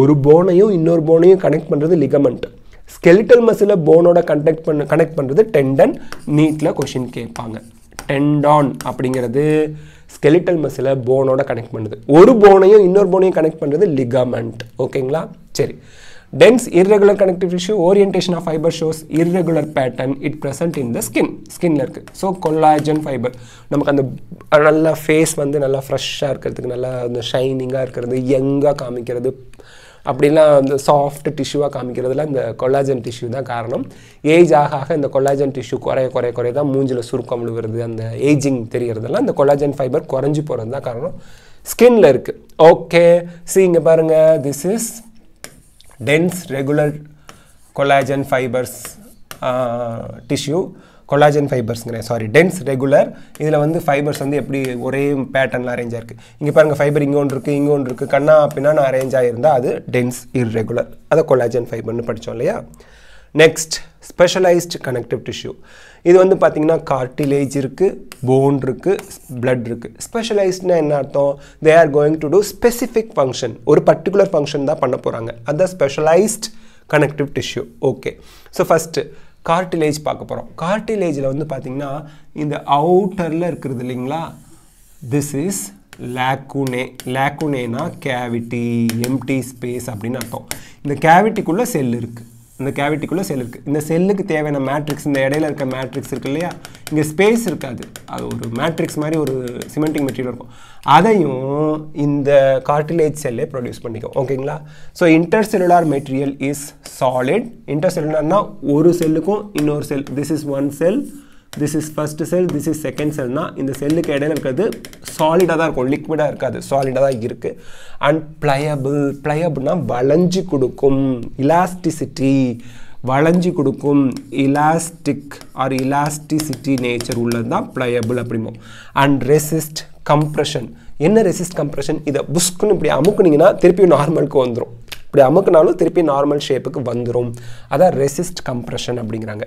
ஒரு போனையும் இன்னொரு போனையும் connect பண்ணுறது ligament skeletal மசிலை போனோட கண்டக்ட் பண்ண கனெக்ட் பண்ணுறது டெண்டன் நீட்டில் கொஷின் கேட்பாங்க டெண்டான் அப்படிங்கிறது ஸ்கெலிட்டல் மசிலை போனோட கனெக்ட் பண்ணுது ஒரு போனையும் இன்னொரு போனையும் கனெக்ட் பண்ணுறது லிகாமெண்ட் ஓகேங்களா சரி dense irregular connective tissue orientation of fibre shows irregular pattern it present in the skin ஸ்கின்ல இருக்குது ஸோ கொல்லாஜன் ஃபைபர் நமக்கு அந்த நல்லா ஃபேஸ் வந்து நல்லா ஃப்ரெஷ்ஷாக இருக்கிறதுக்கு நல்லா அந்த ஷைனிங்காக இருக்கிறது யங்காக காமிக்கிறது அப்படிலாம் அந்த சாஃப்ட் டிஷ்யூவாக காமிக்கிறதுல இந்த கொலாஜன் டிஷ்யூ தான் காரணம் ஏஜ் ஆக ஆக இந்த கொலாஜன் டிஷ்யூ குறைய குறைய குறைய தான் மூஞ்சில் சுருக்கம் விழுவுறது அந்த ஏஜிங் தெரிகிறதுலாம் இந்த கொலாஜன் ஃபைபர் குறைஞ்சி போகிறது தான் காரணம் ஸ்கின்ல இருக்குது ஓகே சி இங்கே பாருங்கள் this is dense regular collagen fibres tissue collagen ஃபைபர்ஸ்ங்கிறேன் சாரி டென்ஸ் ரெகுலர் இதில் வந்து ஃபைபர்ஸ் வந்து எப்படி ஒரே பேட்டர்னில் அரேஞ்சாக இருக்குது இங்கே பாருங்கள் ஃபைபர் இங்கே ஒன்று இருக்குது இங்கே ஒன்று இருக்குது கண்ணா அப்படின்னா நான் அரேஞ்ச் ஆகியிருந்தால் அது டென்ஸ் இர்ரெகுலர் அதை கொலாஜன் ஃபைபர்னு படித்தோம் இல்லையா நெக்ஸ்ட் ஸ்பெஷலைஸ்டு கனெக்டிவ் டிஷ்யூ இது வந்து பார்த்திங்கன்னா கார்டிலேஜ் இருக்குது போன் இருக்குது பிளட் இருக்குது ஸ்பெஷலைஸ்ட்னா என்ன அர்த்தம் they are going to do specific function ஒரு பர்டிகுலர் ஃபங்க்ஷன் தான் பண்ண போகிறாங்க அதுதான் specialised connective tissue okay so first cartilage பார்க்க போகிறோம் கார்டிலேஜில் வந்து பார்த்திங்கன்னா இந்த அவுட்டரில் இருக்கிறது இல்லைங்களா திஸ் இஸ் லேக்குனே லேக்குனேனா கேவிட்டி எம்டி ஸ்பேஸ் அப்படின்னு அர்த்தம் இந்த கேவிட்டிக்குள்ளே செல் இருக்குது இந்த கேவிட்டிக்குள்ளே செல் இருக்குது இந்த செல்லுக்கு தேவையான மேட்ரிக்ஸ் இந்த இடையில இருக்க மேட்ரிக்ஸ் இருக்குது இல்லையா இங்கே ஸ்பேஸ் இருக்காது அது ஒரு மேட்ரிக்ஸ் மாதிரி ஒரு சிமெண்டிங் மெட்டீரியல் இருக்கும் அதையும் இந்த கார்டிலேஜ் செல்லே ப்ரொடியூஸ் பண்ணிக்கும் ஓகேங்களா so intercellular material is solid இன்டர்செல்லுலார்னால் ஒரு செல்லுக்கும் இன்னொரு cell this is one cell this is first cell this is second செல்னால் இந்த செல்லுக்கு இடையில இருக்கிறது சாலிடாக தான் இருக்கும் லிக்விடாக இருக்காது சாலிடாக தான் இருக்குது அண்ட் ப்ளையபிள் ப்ளையபிள்னா வளைஞ்சி கொடுக்கும் இலாஸ்டிசிட்டி வளைஞ்சி கொடுக்கும் இலாஸ்டிக் ஆர் இலாஸ்டிசிட்டி நேச்சர் உள்ளது தான் ப்ளையபிள் அப்படிமோ அண்ட் ரெசிஸ்ட் கம்ப்ரெஷன் என்ன ரெசிஸ்ட் கம்ப்ரெஷன் இதை புஷ்க்குன்னு இப்படி அமுக்குனீங்கன்னா திருப்பி நார்மலுக்கு வந்துடும் இப்படி அமுக்குனாலும் திருப்பி நார்மல் ஷேப்புக்கு வந்துடும் அதான் ரெசிஸ்ட் கம்ப்ரெஷன் அப்படிங்கிறாங்க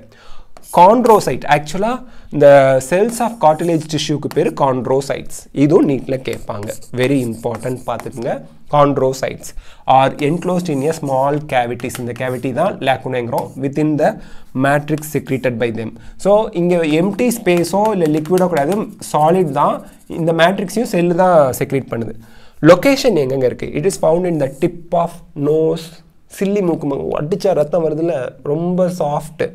கான்ட்ரோசைட் ஆக்சுவலாக இந்த செல்ஸ் ஆஃப் காட்டிலேஜ் டிஷ்யூக்கு பேர் கான்ட்ரோசைட்ஸ் இதுவும் நீட்டில் கேட்பாங்க வெரி இம்பார்ட்டன்ட் பார்த்துக்குங்க chondrocytes are enclosed in a small cavities இந்த கேவிட்டி தான் லேக்குனேங்கிறோம் within the matrix secreted by them so இங்கே எம்டி ஸ்பேஸோ இல்லை லிக்விடோ கிடையாது சாலிட் தான் இந்த மேட்ரிக்ஸையும் செல்லு தான் செக்ரீட் பண்ணுது லொக்கேஷன் எங்கெங்கே இருக்குது it is found in the tip of nose சில்லி மூக்கு அடித்தா ரத்தம் வருதுல ரொம்ப soft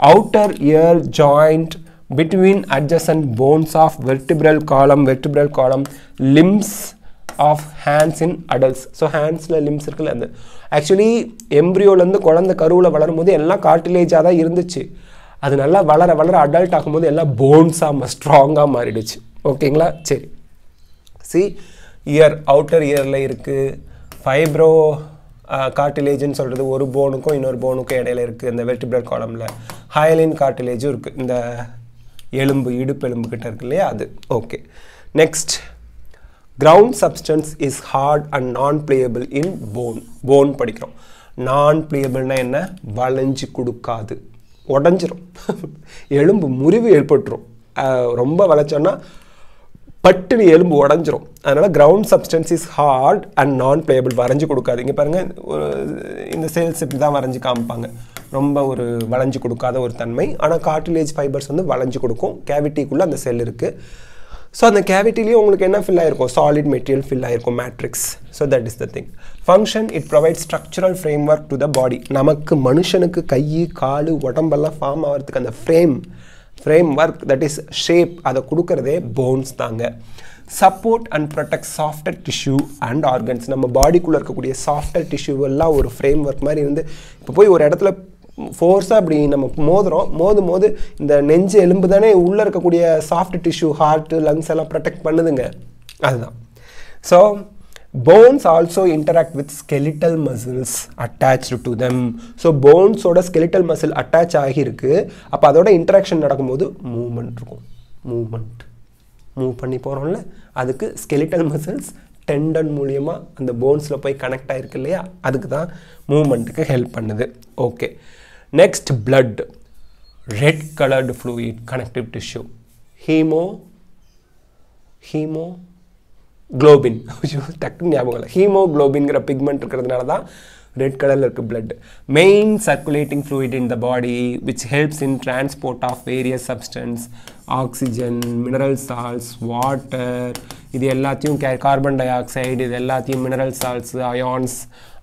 outer ear joint between adjacent bones of vertebral column vertebral column limbs of hands in adults so ஹேண்ட்ஸில் லிம்ஸ் இருக்குல்ல அது ஆக்சுவலி எம்ப்ரியோலேருந்து குழந்த கருவில் வளரும் போது எல்லாம் கார்டிலேஜாக தான் இருந்துச்சு அது நல்லா வளர வளர அடல்ட் ஆகும்போது எல்லாம் போன்ஸாக ஸ்ட்ராங்காக மாறிடுச்சு ஓகேங்களா சரி சி இயர் அவுட்டர் இயரில் இருக்குது ஃபைப்ரோ கார்டிலேஜ்னு சொல்கிறது ஒரு போனுக்கும் இன்னொரு போனுக்கும் இடையில இருக்குது இந்த வெர்டிபிளர் காலமில் ஹயலின் கார்டிலேஜும் இருக்குது இந்த எலும்பு இடுப்பு எலும்பு கிட்ட இருக்கு இல்லையா அது okay next ground substance is hard and non pliable in bone bone படிக்கிறோம் நான் பிளேயபிள்னா என்ன வளைஞ்சு கொடுக்காது உடஞ்சிரும் [LAUGHS] எலும்பு முறிவு ஏற்பட்டுரும் ரொம்ப வளைச்சோன்னா பட்டினி எலும்பு உடஞ்சிரும் அதனால் ground substance is hard and non pliable வரைஞ்சி கொடுக்காதீங்க பாருங்கள் ஒரு இந்த சேல்ஸ் இப்படி தான் வரைஞ்சி காமிப்பாங்க ரொம்ப ஒரு வளைஞ்சு கொடுக்காத ஒரு தன்மை ஆனால் கார்டிலேஜ் ஃபைபர்ஸ் வந்து வளைஞ்சு கொடுக்கும் கேவிட்டிக்குள்ளே அந்த செல் இருக்குது ஸோ அந்த கேவிட்டிலேயே உங்களுக்கு என்ன ஃபில் ஆகிருக்கும் சாலிட் மெட்டீரியல் ஃபில் ஆகிருக்கும் matrix so that is the thing function it provide structural framework to the body நமக்கு மனுஷனுக்கு கை காலு உடம்பெல்லாம் ஃபார்ம் ஆகிறதுக்கு அந்த frame framework that is shape அதை கொடுக்குறதே போன்ஸ் தாங்க support and protect softer tissue and organs நம்ம பாடிக்குள்ளே இருக்கக்கூடிய சாஃப்டர் எல்லாம் ஒரு ஃப்ரேம் ஒர்க் மாதிரி இருந்து இப்போ போய் ஒரு இடத்துல ஃபோர்ஸாக அப்படி நம்ம மோதுறோம் மோதும் போது இந்த நெஞ்சு எலும்பு தானே உள்ளே இருக்கக்கூடிய சாஃப்ட் டிஷ்யூ ஹார்ட்டு லங்ஸ் எல்லாம் ப்ரொடெக்ட் பண்ணுதுங்க அதுதான் so bones also interact with skeletal muscles attach to them so போன்ஸோட ஸ்கெலிட்டல் மசில் அட்டாச் ஆகியிருக்கு அப்போ அதோட இன்ட்ராக்ஷன் நடக்கும்போது மூமெண்ட் இருக்கும் மூமெண்ட் மூவ் பண்ணி போகிறோம்ல அதுக்கு ஸ்கெலிட்டல் மசில்ஸ் டெண்டன் மூலியமாக அந்த போன்ஸில் போய் கனெக்ட் ஆகிருக்கு இல்லையா அதுக்கு தான் மூவ்மெண்ட்டுக்கு ஹெல்ப் பண்ணுது okay next blood red coloured fluid connective tissue haemo haemoglobin [LAUGHS] டக்குன்னு ஞாபகம் இல்லை ஹீமோக்ளோபின்ங்கிற பிக்மெண்ட் இருக்கிறதுனால தான் ரெட் கலரில் இருக்குது blood main circulating fluid in the body which helps in transport of various substance oxygen mineral salts water இது எல்லாத்தையும் K carbon di oxide இது எல்லாத்தையும் மினரல் சால்ஸ் அயான்ஸ்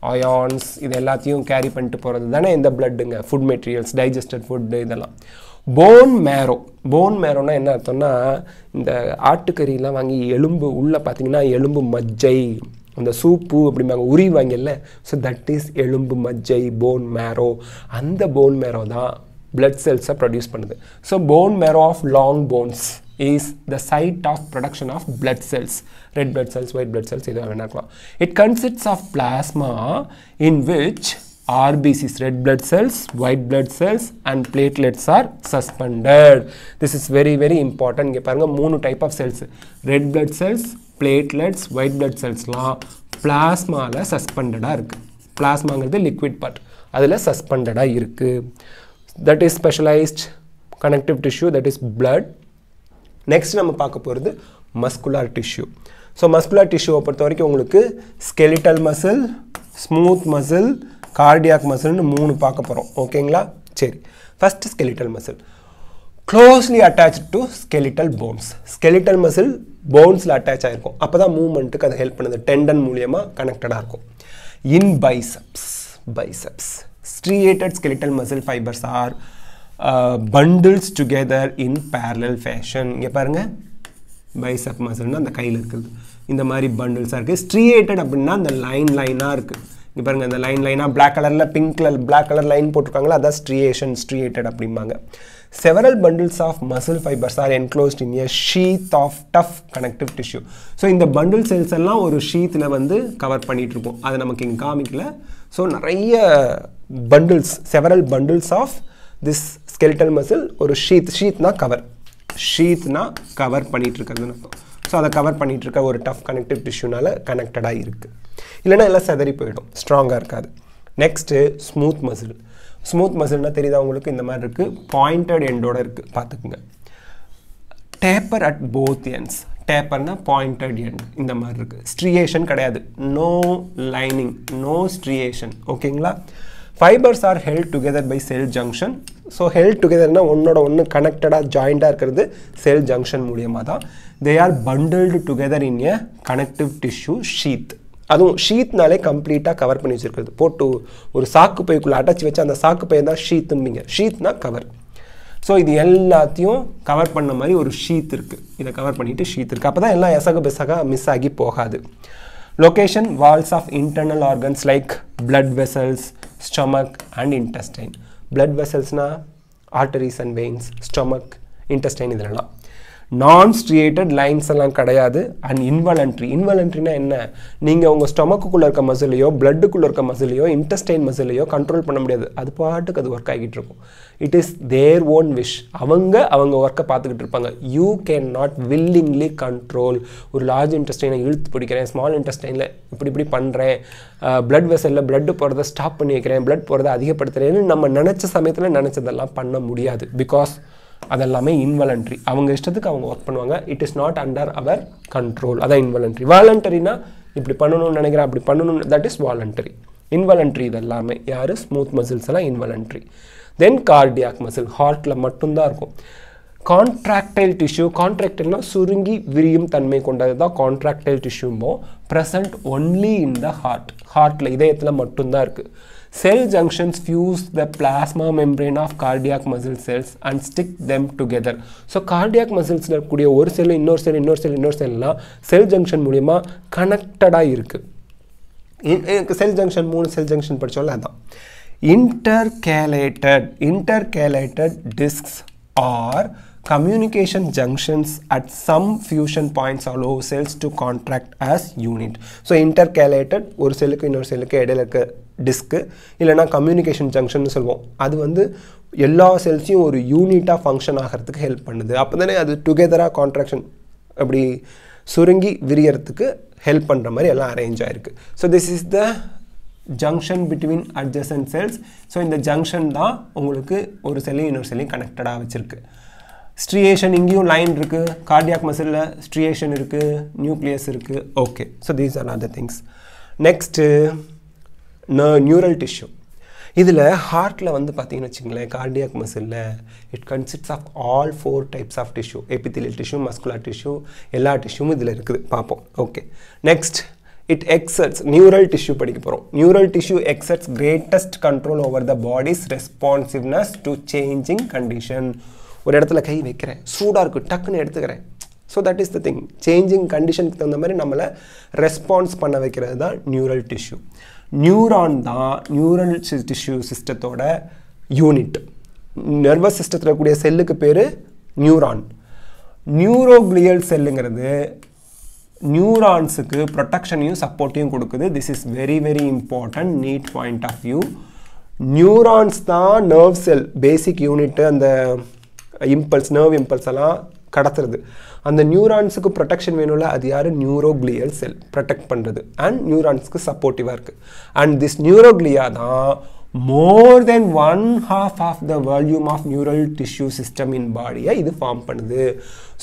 அயான்ஸ் இது எல்லாத்தையும் கேரி பண்ணிட்டு போகிறது தானே இந்த பிளட்டுங்க ஃபுட் மெட்டீரியல்ஸ் டைஜஸ்டட் ஃபுட்டு இதெல்லாம் போன் மேரோ போன் மேரோனா என்ன அர்த்தம்னா இந்த ஆட்டுக்கறியெலாம் வாங்கி எலும்பு உள்ளே பார்த்தீங்கன்னா எலும்பு மஜ்ஜை அந்த சூப்பு அப்படிம்பாங்க உரி வாங்கல ஸோ தட் இஸ் எலும்பு மஜ்ஜை போன் மேரோ அந்த போன் மேரோ தான் பிளட் செல்ஸை ப்ரொடியூஸ் பண்ணுது so bone marrow of long bones is the site of production of blood cells red blood cells white blood cells it consists of plasma in which RBCs, red blood cells, white blood cells and platelets are suspended. This is very very important. இங்கே type of cells. Red blood cells, platelets, white blood cells. cellsலாம் suspended. Plasma is the liquid part. That is suspended. That is specialized connective tissue that is blood next நம்ம பார்க்க போகிறது muscular tissue so muscular டிஷ்யூவை பொறுத்த வரைக்கும் உங்களுக்கு skeletal muscle smooth muscle cardiac மசில்னு மூணு பார்க்க போகிறோம் ஓகேங்களா சரி first skeletal muscle closely attach to skeletal bones skeletal muscle போன்ஸில் அட்டாச் ஆகிருக்கும் அப்போ தான் மூவ்மெண்ட்டுக்கு அது ஹெல்ப் பண்ணுது டெண்டன் மூலியமாக கனெக்டடாக இருக்கும் in biceps biceps striated skeletal muscle fibres are bundles together in parallel fashion இங்கே பாருங்கள் பைசப் மசில்னா அந்த கையில் இருக்குது இந்த மாதிரி பண்டில்ஸாக இருக்குது ஸ்ட்ரியேட்டட் அப்படின்னா அந்த லைன் லைனாக இருக்குது இங்கே பாருங்கள் அந்த லைன் லைனாக பிளாக் கலரில் pink colour black colour line போட்டிருக்காங்களா அதான் ஸ்ட்ரீயேஷன் ஸ்ட்ரீயேட்டட் அப்படிம்பாங்க several bundles of muscle fibres are enclosed in a sheath of tough connective tissue so இந்த பண்டில் செல்ஸ் எல்லாம் ஒரு ஷீத்தில் வந்து கவர் பண்ணிகிட்ருப்போம் அதை நமக்கு இங்கே காமிக்கல ஸோ நிறைய bundles several bundles of this skeletal muscle ஒரு ஷீத் ஷீத்னா கவர் ஷீத்னா கவர் பண்ணிகிட்ருக்கிறதுன்னு அர்த்தம் ஸோ அதை கவர் பண்ணிகிட்ருக்க ஒரு டஃப் கனெக்டிவ் டிஷ்யூனால் கனெக்டடாக இருக்குது இல்லைனா எல்லாம் செதறி போயிடும் ஸ்ட்ராங்காக இருக்காது நெக்ஸ்ட்டு ஸ்மூத் மசில் ஸ்மூத் மசில்னால் தெரியுதா உங்களுக்கு இந்த மாதிரி இருக்குது பாயிண்டட் எண்டோடு இருக்குது பார்த்துக்குங்க டேப்பர் அட் போத் எண்ட்ஸ் டேப்பர்னா பாயிண்டட் எண்ட் இந்த மாதிரி இருக்குது ஸ்ட்ரியேஷன் கிடையாது நோ லைனிங் நோ ஸ்ட்ரியேஷன் ஓகேங்களா fibres are held together by cell junction so held டுகெதர்னால் ஒன்றோட ஒன்று கனெக்டடாக ஜாயிண்டாக இருக்கிறது செல் ஜங்ஷன் மூலியமாக தான் they are bundled together in a connective tissue sheath அதுவும் ஷீத்னாலே கம்ப்ளீட்டாக கவர் பண்ணி வச்சுருக்கிறது போட்டு ஒரு சாக்கு பைக்குள்ளே அடைச்சி வச்சு அந்த சாக்கு பையன் தான் ஷீத்தும்பிங்க ஷீத்னா கவர் ஸோ இது எல்லாத்தையும் கவர் பண்ண மாதிரி ஒரு ஷீத் இருக்குது இதை கவர் பண்ணிவிட்டு ஷீத் இருக்குது அப்போ தான் எல்லாம் எசக பெசகா மிஸ் ஆகி போகாது location walls of internal organs like blood vessels stomach and intestine blood ವೆಸಲ್ಸ್ನ arteries and veins stomach intestine ಇದರಲ್ಲ நான் ஸ்ட்ரியேட்டட் லைன்ஸ் எல்லாம் கிடையாது அண்ட் இன்வலன்ட்ரி இன்வலன்ட்ரினா என்ன நீங்கள் உங்கள் ஸ்டொமக்குள்ளே இருக்க மசிலையோ பிளட்டுக்குள்ளே இருக்க மசிலையோ இன்டஸ்டைன் மசிலையோ கண்ட்ரோல் பண்ண முடியாது அது பாட்டுக்கு அது ஒர்க் ஆகிட்டு இருக்கும் it is their own wish அவங்க அவங்க ஒர்க்கை பார்த்துக்கிட்டு இருப்பாங்க you can not willingly control ஒரு லார்ஜ் இன்டஸ்டைனை இழுத்து பிடிக்கிறேன் ஸ்மால் இன்டஸ்டைனில் இப்படி இப்படி பண்ணுறேன் பிளட் வெசலில் பிளட்டு போகிறத ஸ்டாப் பண்ணி வைக்கிறேன் பிளட் போகிறத அதிகப்படுத்துகிறேன்னு நம்ம நினச்ச சமயத்தில் நினச்சதெல்லாம் பண்ண முடியாது பிகாஸ் அதெல்லாமே இன்வலன்ட்ரி அவங்க இஷ்டத்துக்கு அவங்க ஒர்க் பண்ணுவாங்க it is not under our control அதான் இன்வலன்ட்ரி வாலண்டரினா இப்படி பண்ணணும்னு நினைக்கிறேன் அப்படி பண்ணணும்னு தட் இஸ் வாலண்டரி இன்வலன்ட்ரி இது எல்லாமே யார் ஸ்மூத் மசில்ஸ் எல்லாம் இன்வலன்ட்ரி தென் கார்டியாக் மசில் ஹார்ட்டில் மட்டும்தான் இருக்கும் கான்ட்ராக்டைல் டிஷ்யூ கான்ட்ராக்டைல்னா சுருங்கி விரியும் தன்மை கொண்டது தான் கான்ட்ராக்டைல் டிஷ்யூமோ present only in the heart ஹார்ட்டில் இதயத்தில் மட்டும்தான் இருக்குது cell junctions fuse the plasma membrane of cardiac muscle cells and stick them together so cardiac மசில்ஸில் இருக்கக்கூடிய ஒரு செல் இன்னொரு செல் இன்னொரு செல் இன்னொரு செல்லாம் செல் ஜங்ஷன் மூலிமா கனெக்டடாக இருக்குது செல் ஜங்ஷன் மூணு செல் ஜங்ஷன் படித்தோம்ல அதான் intercalated intercalated discs are communication junctions at some fusion points allow cells to contract as unit. So intercalated ஒரு செல்லுக்கு இன்னொரு செல்லுக்கு இடையில இருக்க டிஸ்க்கு இல்லைனா கம்யூனிகேஷன் ஜங்ஷன் சொல்லுவோம் அது வந்து எல்லா செல்ஸையும் ஒரு யூனிட்டாக ஃபங்க்ஷன் ஆகிறதுக்கு ஹெல்ப் பண்ணுது அப்போ தானே அது டுகெதராக கான்ட்ராக்ஷன் அப்படி சுருங்கி விரியறதுக்கு ஹெல்ப் பண்ணுற மாதிரி எல்லாம் அரேஞ்ச் ஆகிருக்கு so this is the junction between adjacent cells so இந்த ஜங்ஷன் தான் உங்களுக்கு ஒரு செல்லையும் இன்னொரு செல்லையும் கனெக்டடாக வச்சுருக்கு ஸ்ட்ரியேஷன் இங்கேயும் லைன் இருக்குது கார்டியாக் மசிலில் ஸ்ட்ரியேஷன் இருக்குது நியூக்ளியஸ் இருக்குது okay so these are other things next ந நியூரல் டிஷ்யூ இதில் ஹார்ட்டில் வந்து பார்த்தீங்கன்னு வச்சுங்களேன் கார்டியாக் மசிலில் it consists of all four types of tissue epithelial tissue muscular tissue எல்லா டிஷ்யூவும் இதில் இருக்குது பார்ப்போம் okay next it exerts neural tissue படிக்க போகிறோம் neural tissue exerts greatest control over the body's responsiveness to changing condition ஒரு இடத்துல கை வைக்கிறேன் சூடாக இருக்குது டக்குன்னு எடுத்துக்கிறேன் so that is the thing changing கண்டிஷனுக்கு தகுந்த மாதிரி நம்மளை ரெஸ்பான்ஸ் பண்ண வைக்கிறது தான் நியூரல் டிஷ்யூ நியூரான் தான் நியூரல் டிஷ்யூ சிஸ்டத்தோட யூனிட் நர்வஸ் சிஸ்டத்தில் கூடிய செல்லுக்கு பேர் நியூரான் நியூரோக்ளியல் செல்லுங்கிறது நியூரான்ஸுக்கு ப்ரொட்டக்ஷனையும் சப்போர்ட்டையும் கொடுக்குது this is very very important NEET point of view neurons தான் நர்வ் செல் பேசிக் யூனிட்டு அந்த இம்பல்ஸ் நர்வ் இம்பல்ஸ் எல்லாம் கடத்துறது அந்த நியூரான்ஸுக்கு ப்ரொடெக்ஷன் வேணும்ல அது யார் நியூரோக்ளியல் செல் ப்ரொடெக்ட் பண்ணுறது அண்ட் நியூரான்ஸுக்கு சப்போர்ட்டிவாக இருக்குது அண்ட் திஸ் நியூரோக்ளியா தான் more than one half of the volume of neural tissue system in பாடியை இது ஃபார்ம் பண்ணுது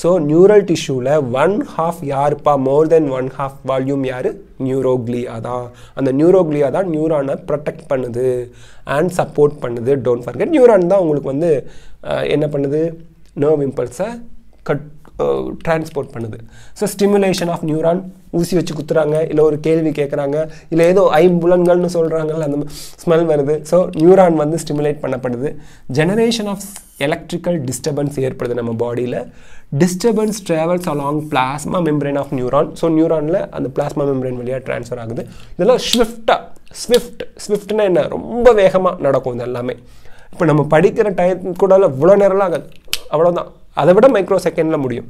ஸோ நியூரல் டிஷ்யூவில் ஒன் ஹாஃப் யாருப்பா more than one half volume யார் நியூரோக்ளியா தான் அந்த நியூரோக்ளியா தான் நியூரானை ப்ரொடெக்ட் பண்ணுது அண்ட் சப்போர்ட் பண்ணுது டோன்ட் ஃபர்கெட் நியூரான் தான் உங்களுக்கு வந்து என்ன பண்ணுது நர்வ் இம்பல்ஸை கட் டிரான்ஸ்போர்ட் பண்ணுது ஸோ ஸ்டிமுலேஷன் ஆஃப் நியூரான் ஊசி வச்சு குத்துறாங்க இல்லை ஒரு கேள்வி கேட்குறாங்க இல்லை ஏதோ ஐம்புலன்கள்னு சொல்கிறாங்கல்ல அந்த ஸ்மெல் வருது ஸோ நியூரான் வந்து ஸ்டிமுலேட் பண்ணப்படுது ஜெனரேஷன் ஆஃப் எலக்ட்ரிக்கல் டிஸ்டர்பன்ஸ் ஏற்படுது நம்ம பாடியில் disturbance travels along plasma membrane of neuron so நியூரானில் அந்த பிளாஸ்மா மெம்பரேன் வழியாக ட்ரான்ஸ்ஃபர் ஆகுது இதெல்லாம் ஸ்விஃப்டாக ஸ்விஃப்ட் ஸ்விஃப்ட்னா என்ன ரொம்ப வேகமாக நடக்கும் இது எல்லாமே இப்போ நம்ம படிக்கிற டைம் கூட இவ்வளோ நேரம்லாம் ஆகாது அவ்வளோதான் அதை விட மைக்ரோ செகண்டில் முடியும்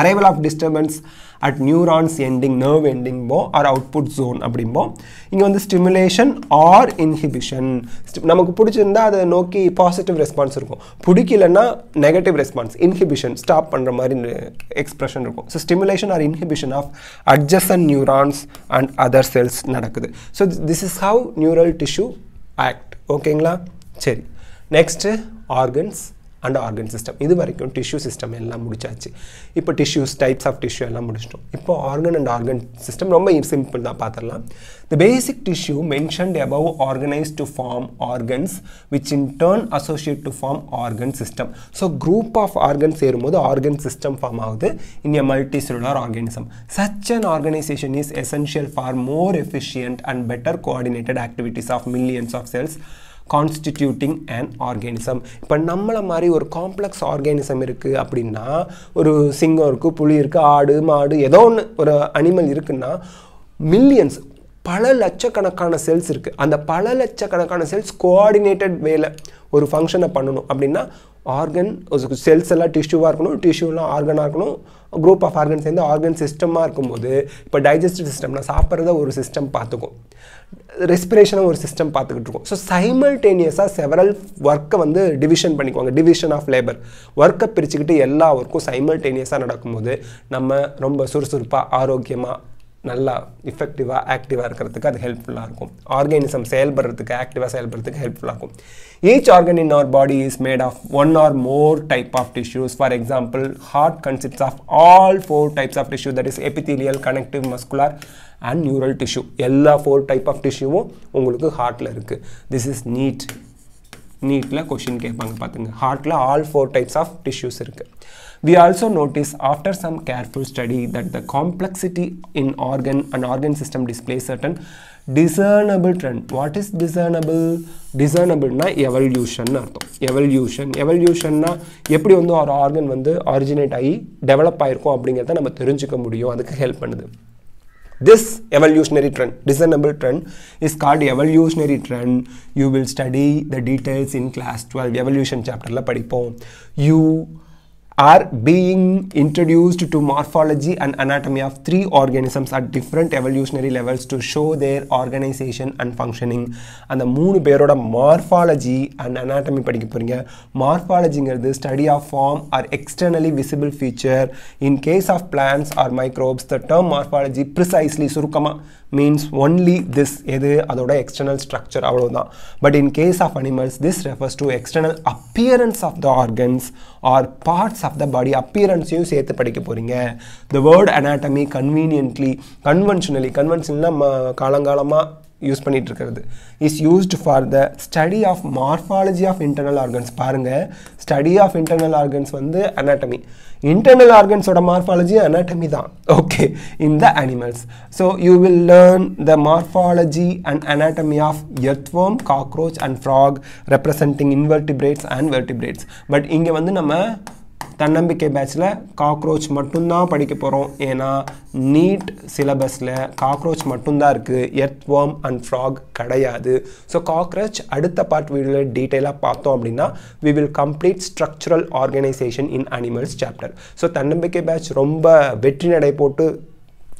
arrival of disturbance at neurons ending nerve போ ஆர் அவுட்புட் ஜோன் அப்படிம்போம் இங்கே வந்து ஸ்டிமுலேஷன் ஆர் இன்ஹிபிஷன் நமக்கு பிடிச்சிருந்தா அதை நோக்கி பாசிட்டிவ் ரெஸ்பான்ஸ் இருக்கும் பிடிக்கலன்னா நெகட்டிவ் ரெஸ்பான்ஸ் இன்ஹிபிஷன் ஸ்டாப் பண்ணுற மாதிரி எக்ஸ்பிரஷன் இருக்கும் so stimulation or inhibition of adjacent neurons and other cells நடக்குது so this is how neural tissue act ஓகேங்களா சரி next organs and organ system இது வரைக்கும் டிஷ்யூ சிஸ்டம் எல்லாம் முடிச்சாச்சு இப்போ டிஷ்யூஸ் டைப்ஸ் ஆஃப் டிஷ்யூ எல்லாம் முடிச்சிட்டோம் இப்போ ஆர்கன் அண்ட் ஆர்கன் சிஸ்டம் ரொம்ப சிம்பிள் தான் பார்த்துடலாம் the basic tissue mentioned above organise to form organs which in turn associate to form organ system so group of organ சேரும்போது ஆர்கன் சிஸ்டம் ஃபார்ம் ஆகுது in a multicellular organism such an organisation is essential for more efficient and better coordinated activities of millions of cells constituting and organism இப்போ நம்மளை மாதிரி ஒரு complex organism இருக்குது அப்படின்னா ஒரு சிங்கம் இருக்குது புளி இருக்குது ஆடு மாடு ஏதோ ஒன்று ஒரு அனிமல் இருக்குன்னா மில்லியன்ஸ் பல லட்சக்கணக்கான செல்ஸ் இருக்குது அந்த பல லட்சக்கணக்கான செல்ஸ் கோஆர்டினேட்டட் வேல ஒரு ஃபங்க்ஷனை பண்ணணும் அப்படின்னா ஆர்கன் செல்ஸ் எல்லாம் டிஷ்யூவாக இருக்கணும் டிஷ்யூலாம் ஆர்கனாக இருக்கணும் குரூப் ஆஃப் ஆர்கன் சேர்ந்து ஆர்கன் சிஸ்டமாக இருக்கும்போது இப்போ டைஜஸ்டிவ் சிஸ்டம் நான் சாப்பிட்றத ஒரு சிஸ்டம் பார்த்துக்கும் ரெஸ்பிரேஷனை ஒரு சிஸ்டம் பார்த்துக்கிட்டு இருக்கும் ஸோ சைமல்டேனியஸாக செவரல் ஒர்க்கை வந்து டிவிஷன் பண்ணிக்குவாங்க டிவிஷன் ஆஃப் லேபர் ஒர்க்கை பிரிச்சுக்கிட்டு எல்லா ஒர்க்கும் சைமல்டேனியஸாக நடக்கும்போது நம்ம ரொம்ப சுறுசுறுப்பாக ஆரோக்கியமாக நல்லா இஃபெக்டிவாக ஆக்டிவாக இருக்கிறதுக்கு அது ஹெல்ப்ஃபுல்லாக இருக்கும் ஆர்கானிசம் செயல்படுறதுக்கு ஆக்டிவாக செயல்படுறதுக்கு ஹெல்ப்ஃபுல்லாக இருக்கும் each organ in our body is made of one or more type of tissues for example heart consists of all four types of tissue that is epithelial connective muscular and neural tissue எல்லா four type of டிஷ்யூவும் உங்களுக்கு ஹார்ட்டில் இருக்குது this is NEET நீட்டில் question கேட்பாங்க பார்த்துங்க ஹார்ட்டில் all four types of tissues இருக்குது we also notice after some careful study that the complexity in organ and organ system display certain discernible trend what is discernible டிசர்னபிள்னா evolution அர்த்தம் evolution எவல்யூஷன்னா எப்படி வந்து ஒரு ஆர்கன் வந்து ஆரிஜினேட் ஆகி develop ஆகிருக்கும் அப்படிங்கிறத நம்ம தெரிஞ்சுக்க முடியும் அதுக்கு ஹெல்ப் பண்ணுது this evolutionary trend discernible trend is called evolutionary trend you will study the details in class 12 evolution chapter la padipom you are being introduced to morphology and anatomy of three organisms at different evolutionary levels to show their organization and functioning அந்த மூணு பேரோட morphology and anatomy படிக்க போகிறீங்க மார்ஃபாலஜிங்கிறது study of form or externally visible feature in case of plants or microbes the term morphology precisely சுருக்கமாக means only this எது அதோட external structure அவ்வளோதான் but in case of animals this refers to external appearance of the organs or parts of the body அப்பியரன்ஸையும் சேர்த்து படிக்க போகிறீங்க the word anatomy conveniently conventionally கன்வென்ஷனல்னா காலங்காலமாக யூஸ் பண்ணிகிட்டு இருக்கிறது is used for the study of morphology of internal organs பாருங்கள் study of internal organs வந்து அனாட்டமி இன்டர்னல் ஆர்கன்ஸோட மார்ஃபாலஜி அனாட்டமி தான் okay in the animals so you will learn the morphology and anatomy of earthworm cockroach and frog representing invertebrates and vertebrates but இங்கே வந்து நம்ம தன்னம்பிக்கை பேட்சில் cockroach மட்டும்தான் படிக்க போகிறோம் ஏன்னா நீட் சிலபஸில் காக்ரோச் மட்டும்தான் இருக்குது எர்த் வார்ம் அண்ட் ஃப்ராக் கிடையாது ஸோ காக்ரோச் அடுத்த பார்ட் வீடியோவில் டீட்டெயிலாக பார்த்தோம் அப்படின்னா we will complete structural organisation in animals chapter so தன்னம்பிக்கை பேட்ச் ரொம்ப வெற்றி நடை போட்டு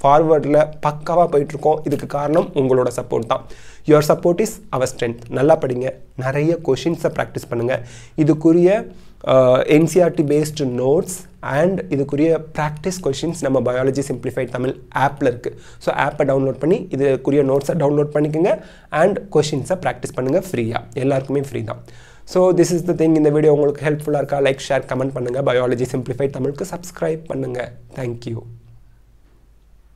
ஃபார்வர்டில் பக்காவாக போயிட்டுருக்கோம் இதுக்கு காரணம் உங்களோட சப்போர்ட் தான் your support is our strength நல்லா படிங்க நிறைய கொஷின்ஸை ப்ராக்டிஸ் பண்ணுங்கள் இதுக்குரிய என்சிஆர்டி பேஸ்டு நோட்ஸ் அண்ட் இதுக்குரிய ப்ராக்டிஸ் கொஷின்ஸ் நம்ம பயாலஜி சிம்பிளிஃபைட் தமிழ் ஆப்பில் இருக்குது ஸோ ஆப்பை டவுன்லோட் பண்ணி இதுக்குரிய நோட்ஸை டவுன்லோட் பண்ணிக்கோங்க அண்ட் கொஷின்ஸை ப்ராக்டிஸ் பண்ணுங்கள் ஃப்ரீயாக எல்லாருக்குமே ஃப்ரீ தான் so this is the thing இந்த வீடியோ உங்களுக்கு ஹெல்ப்ஃபுல்லாக இருக்கா லைக் ஷேர் கமெண்ட் பண்ணுங்கள் பயாலஜி சிம்பிளிஃபைட் தமிழுக்கு சப்ஸ்கிரைப் பண்ணுங்கள் தேங்க்யூ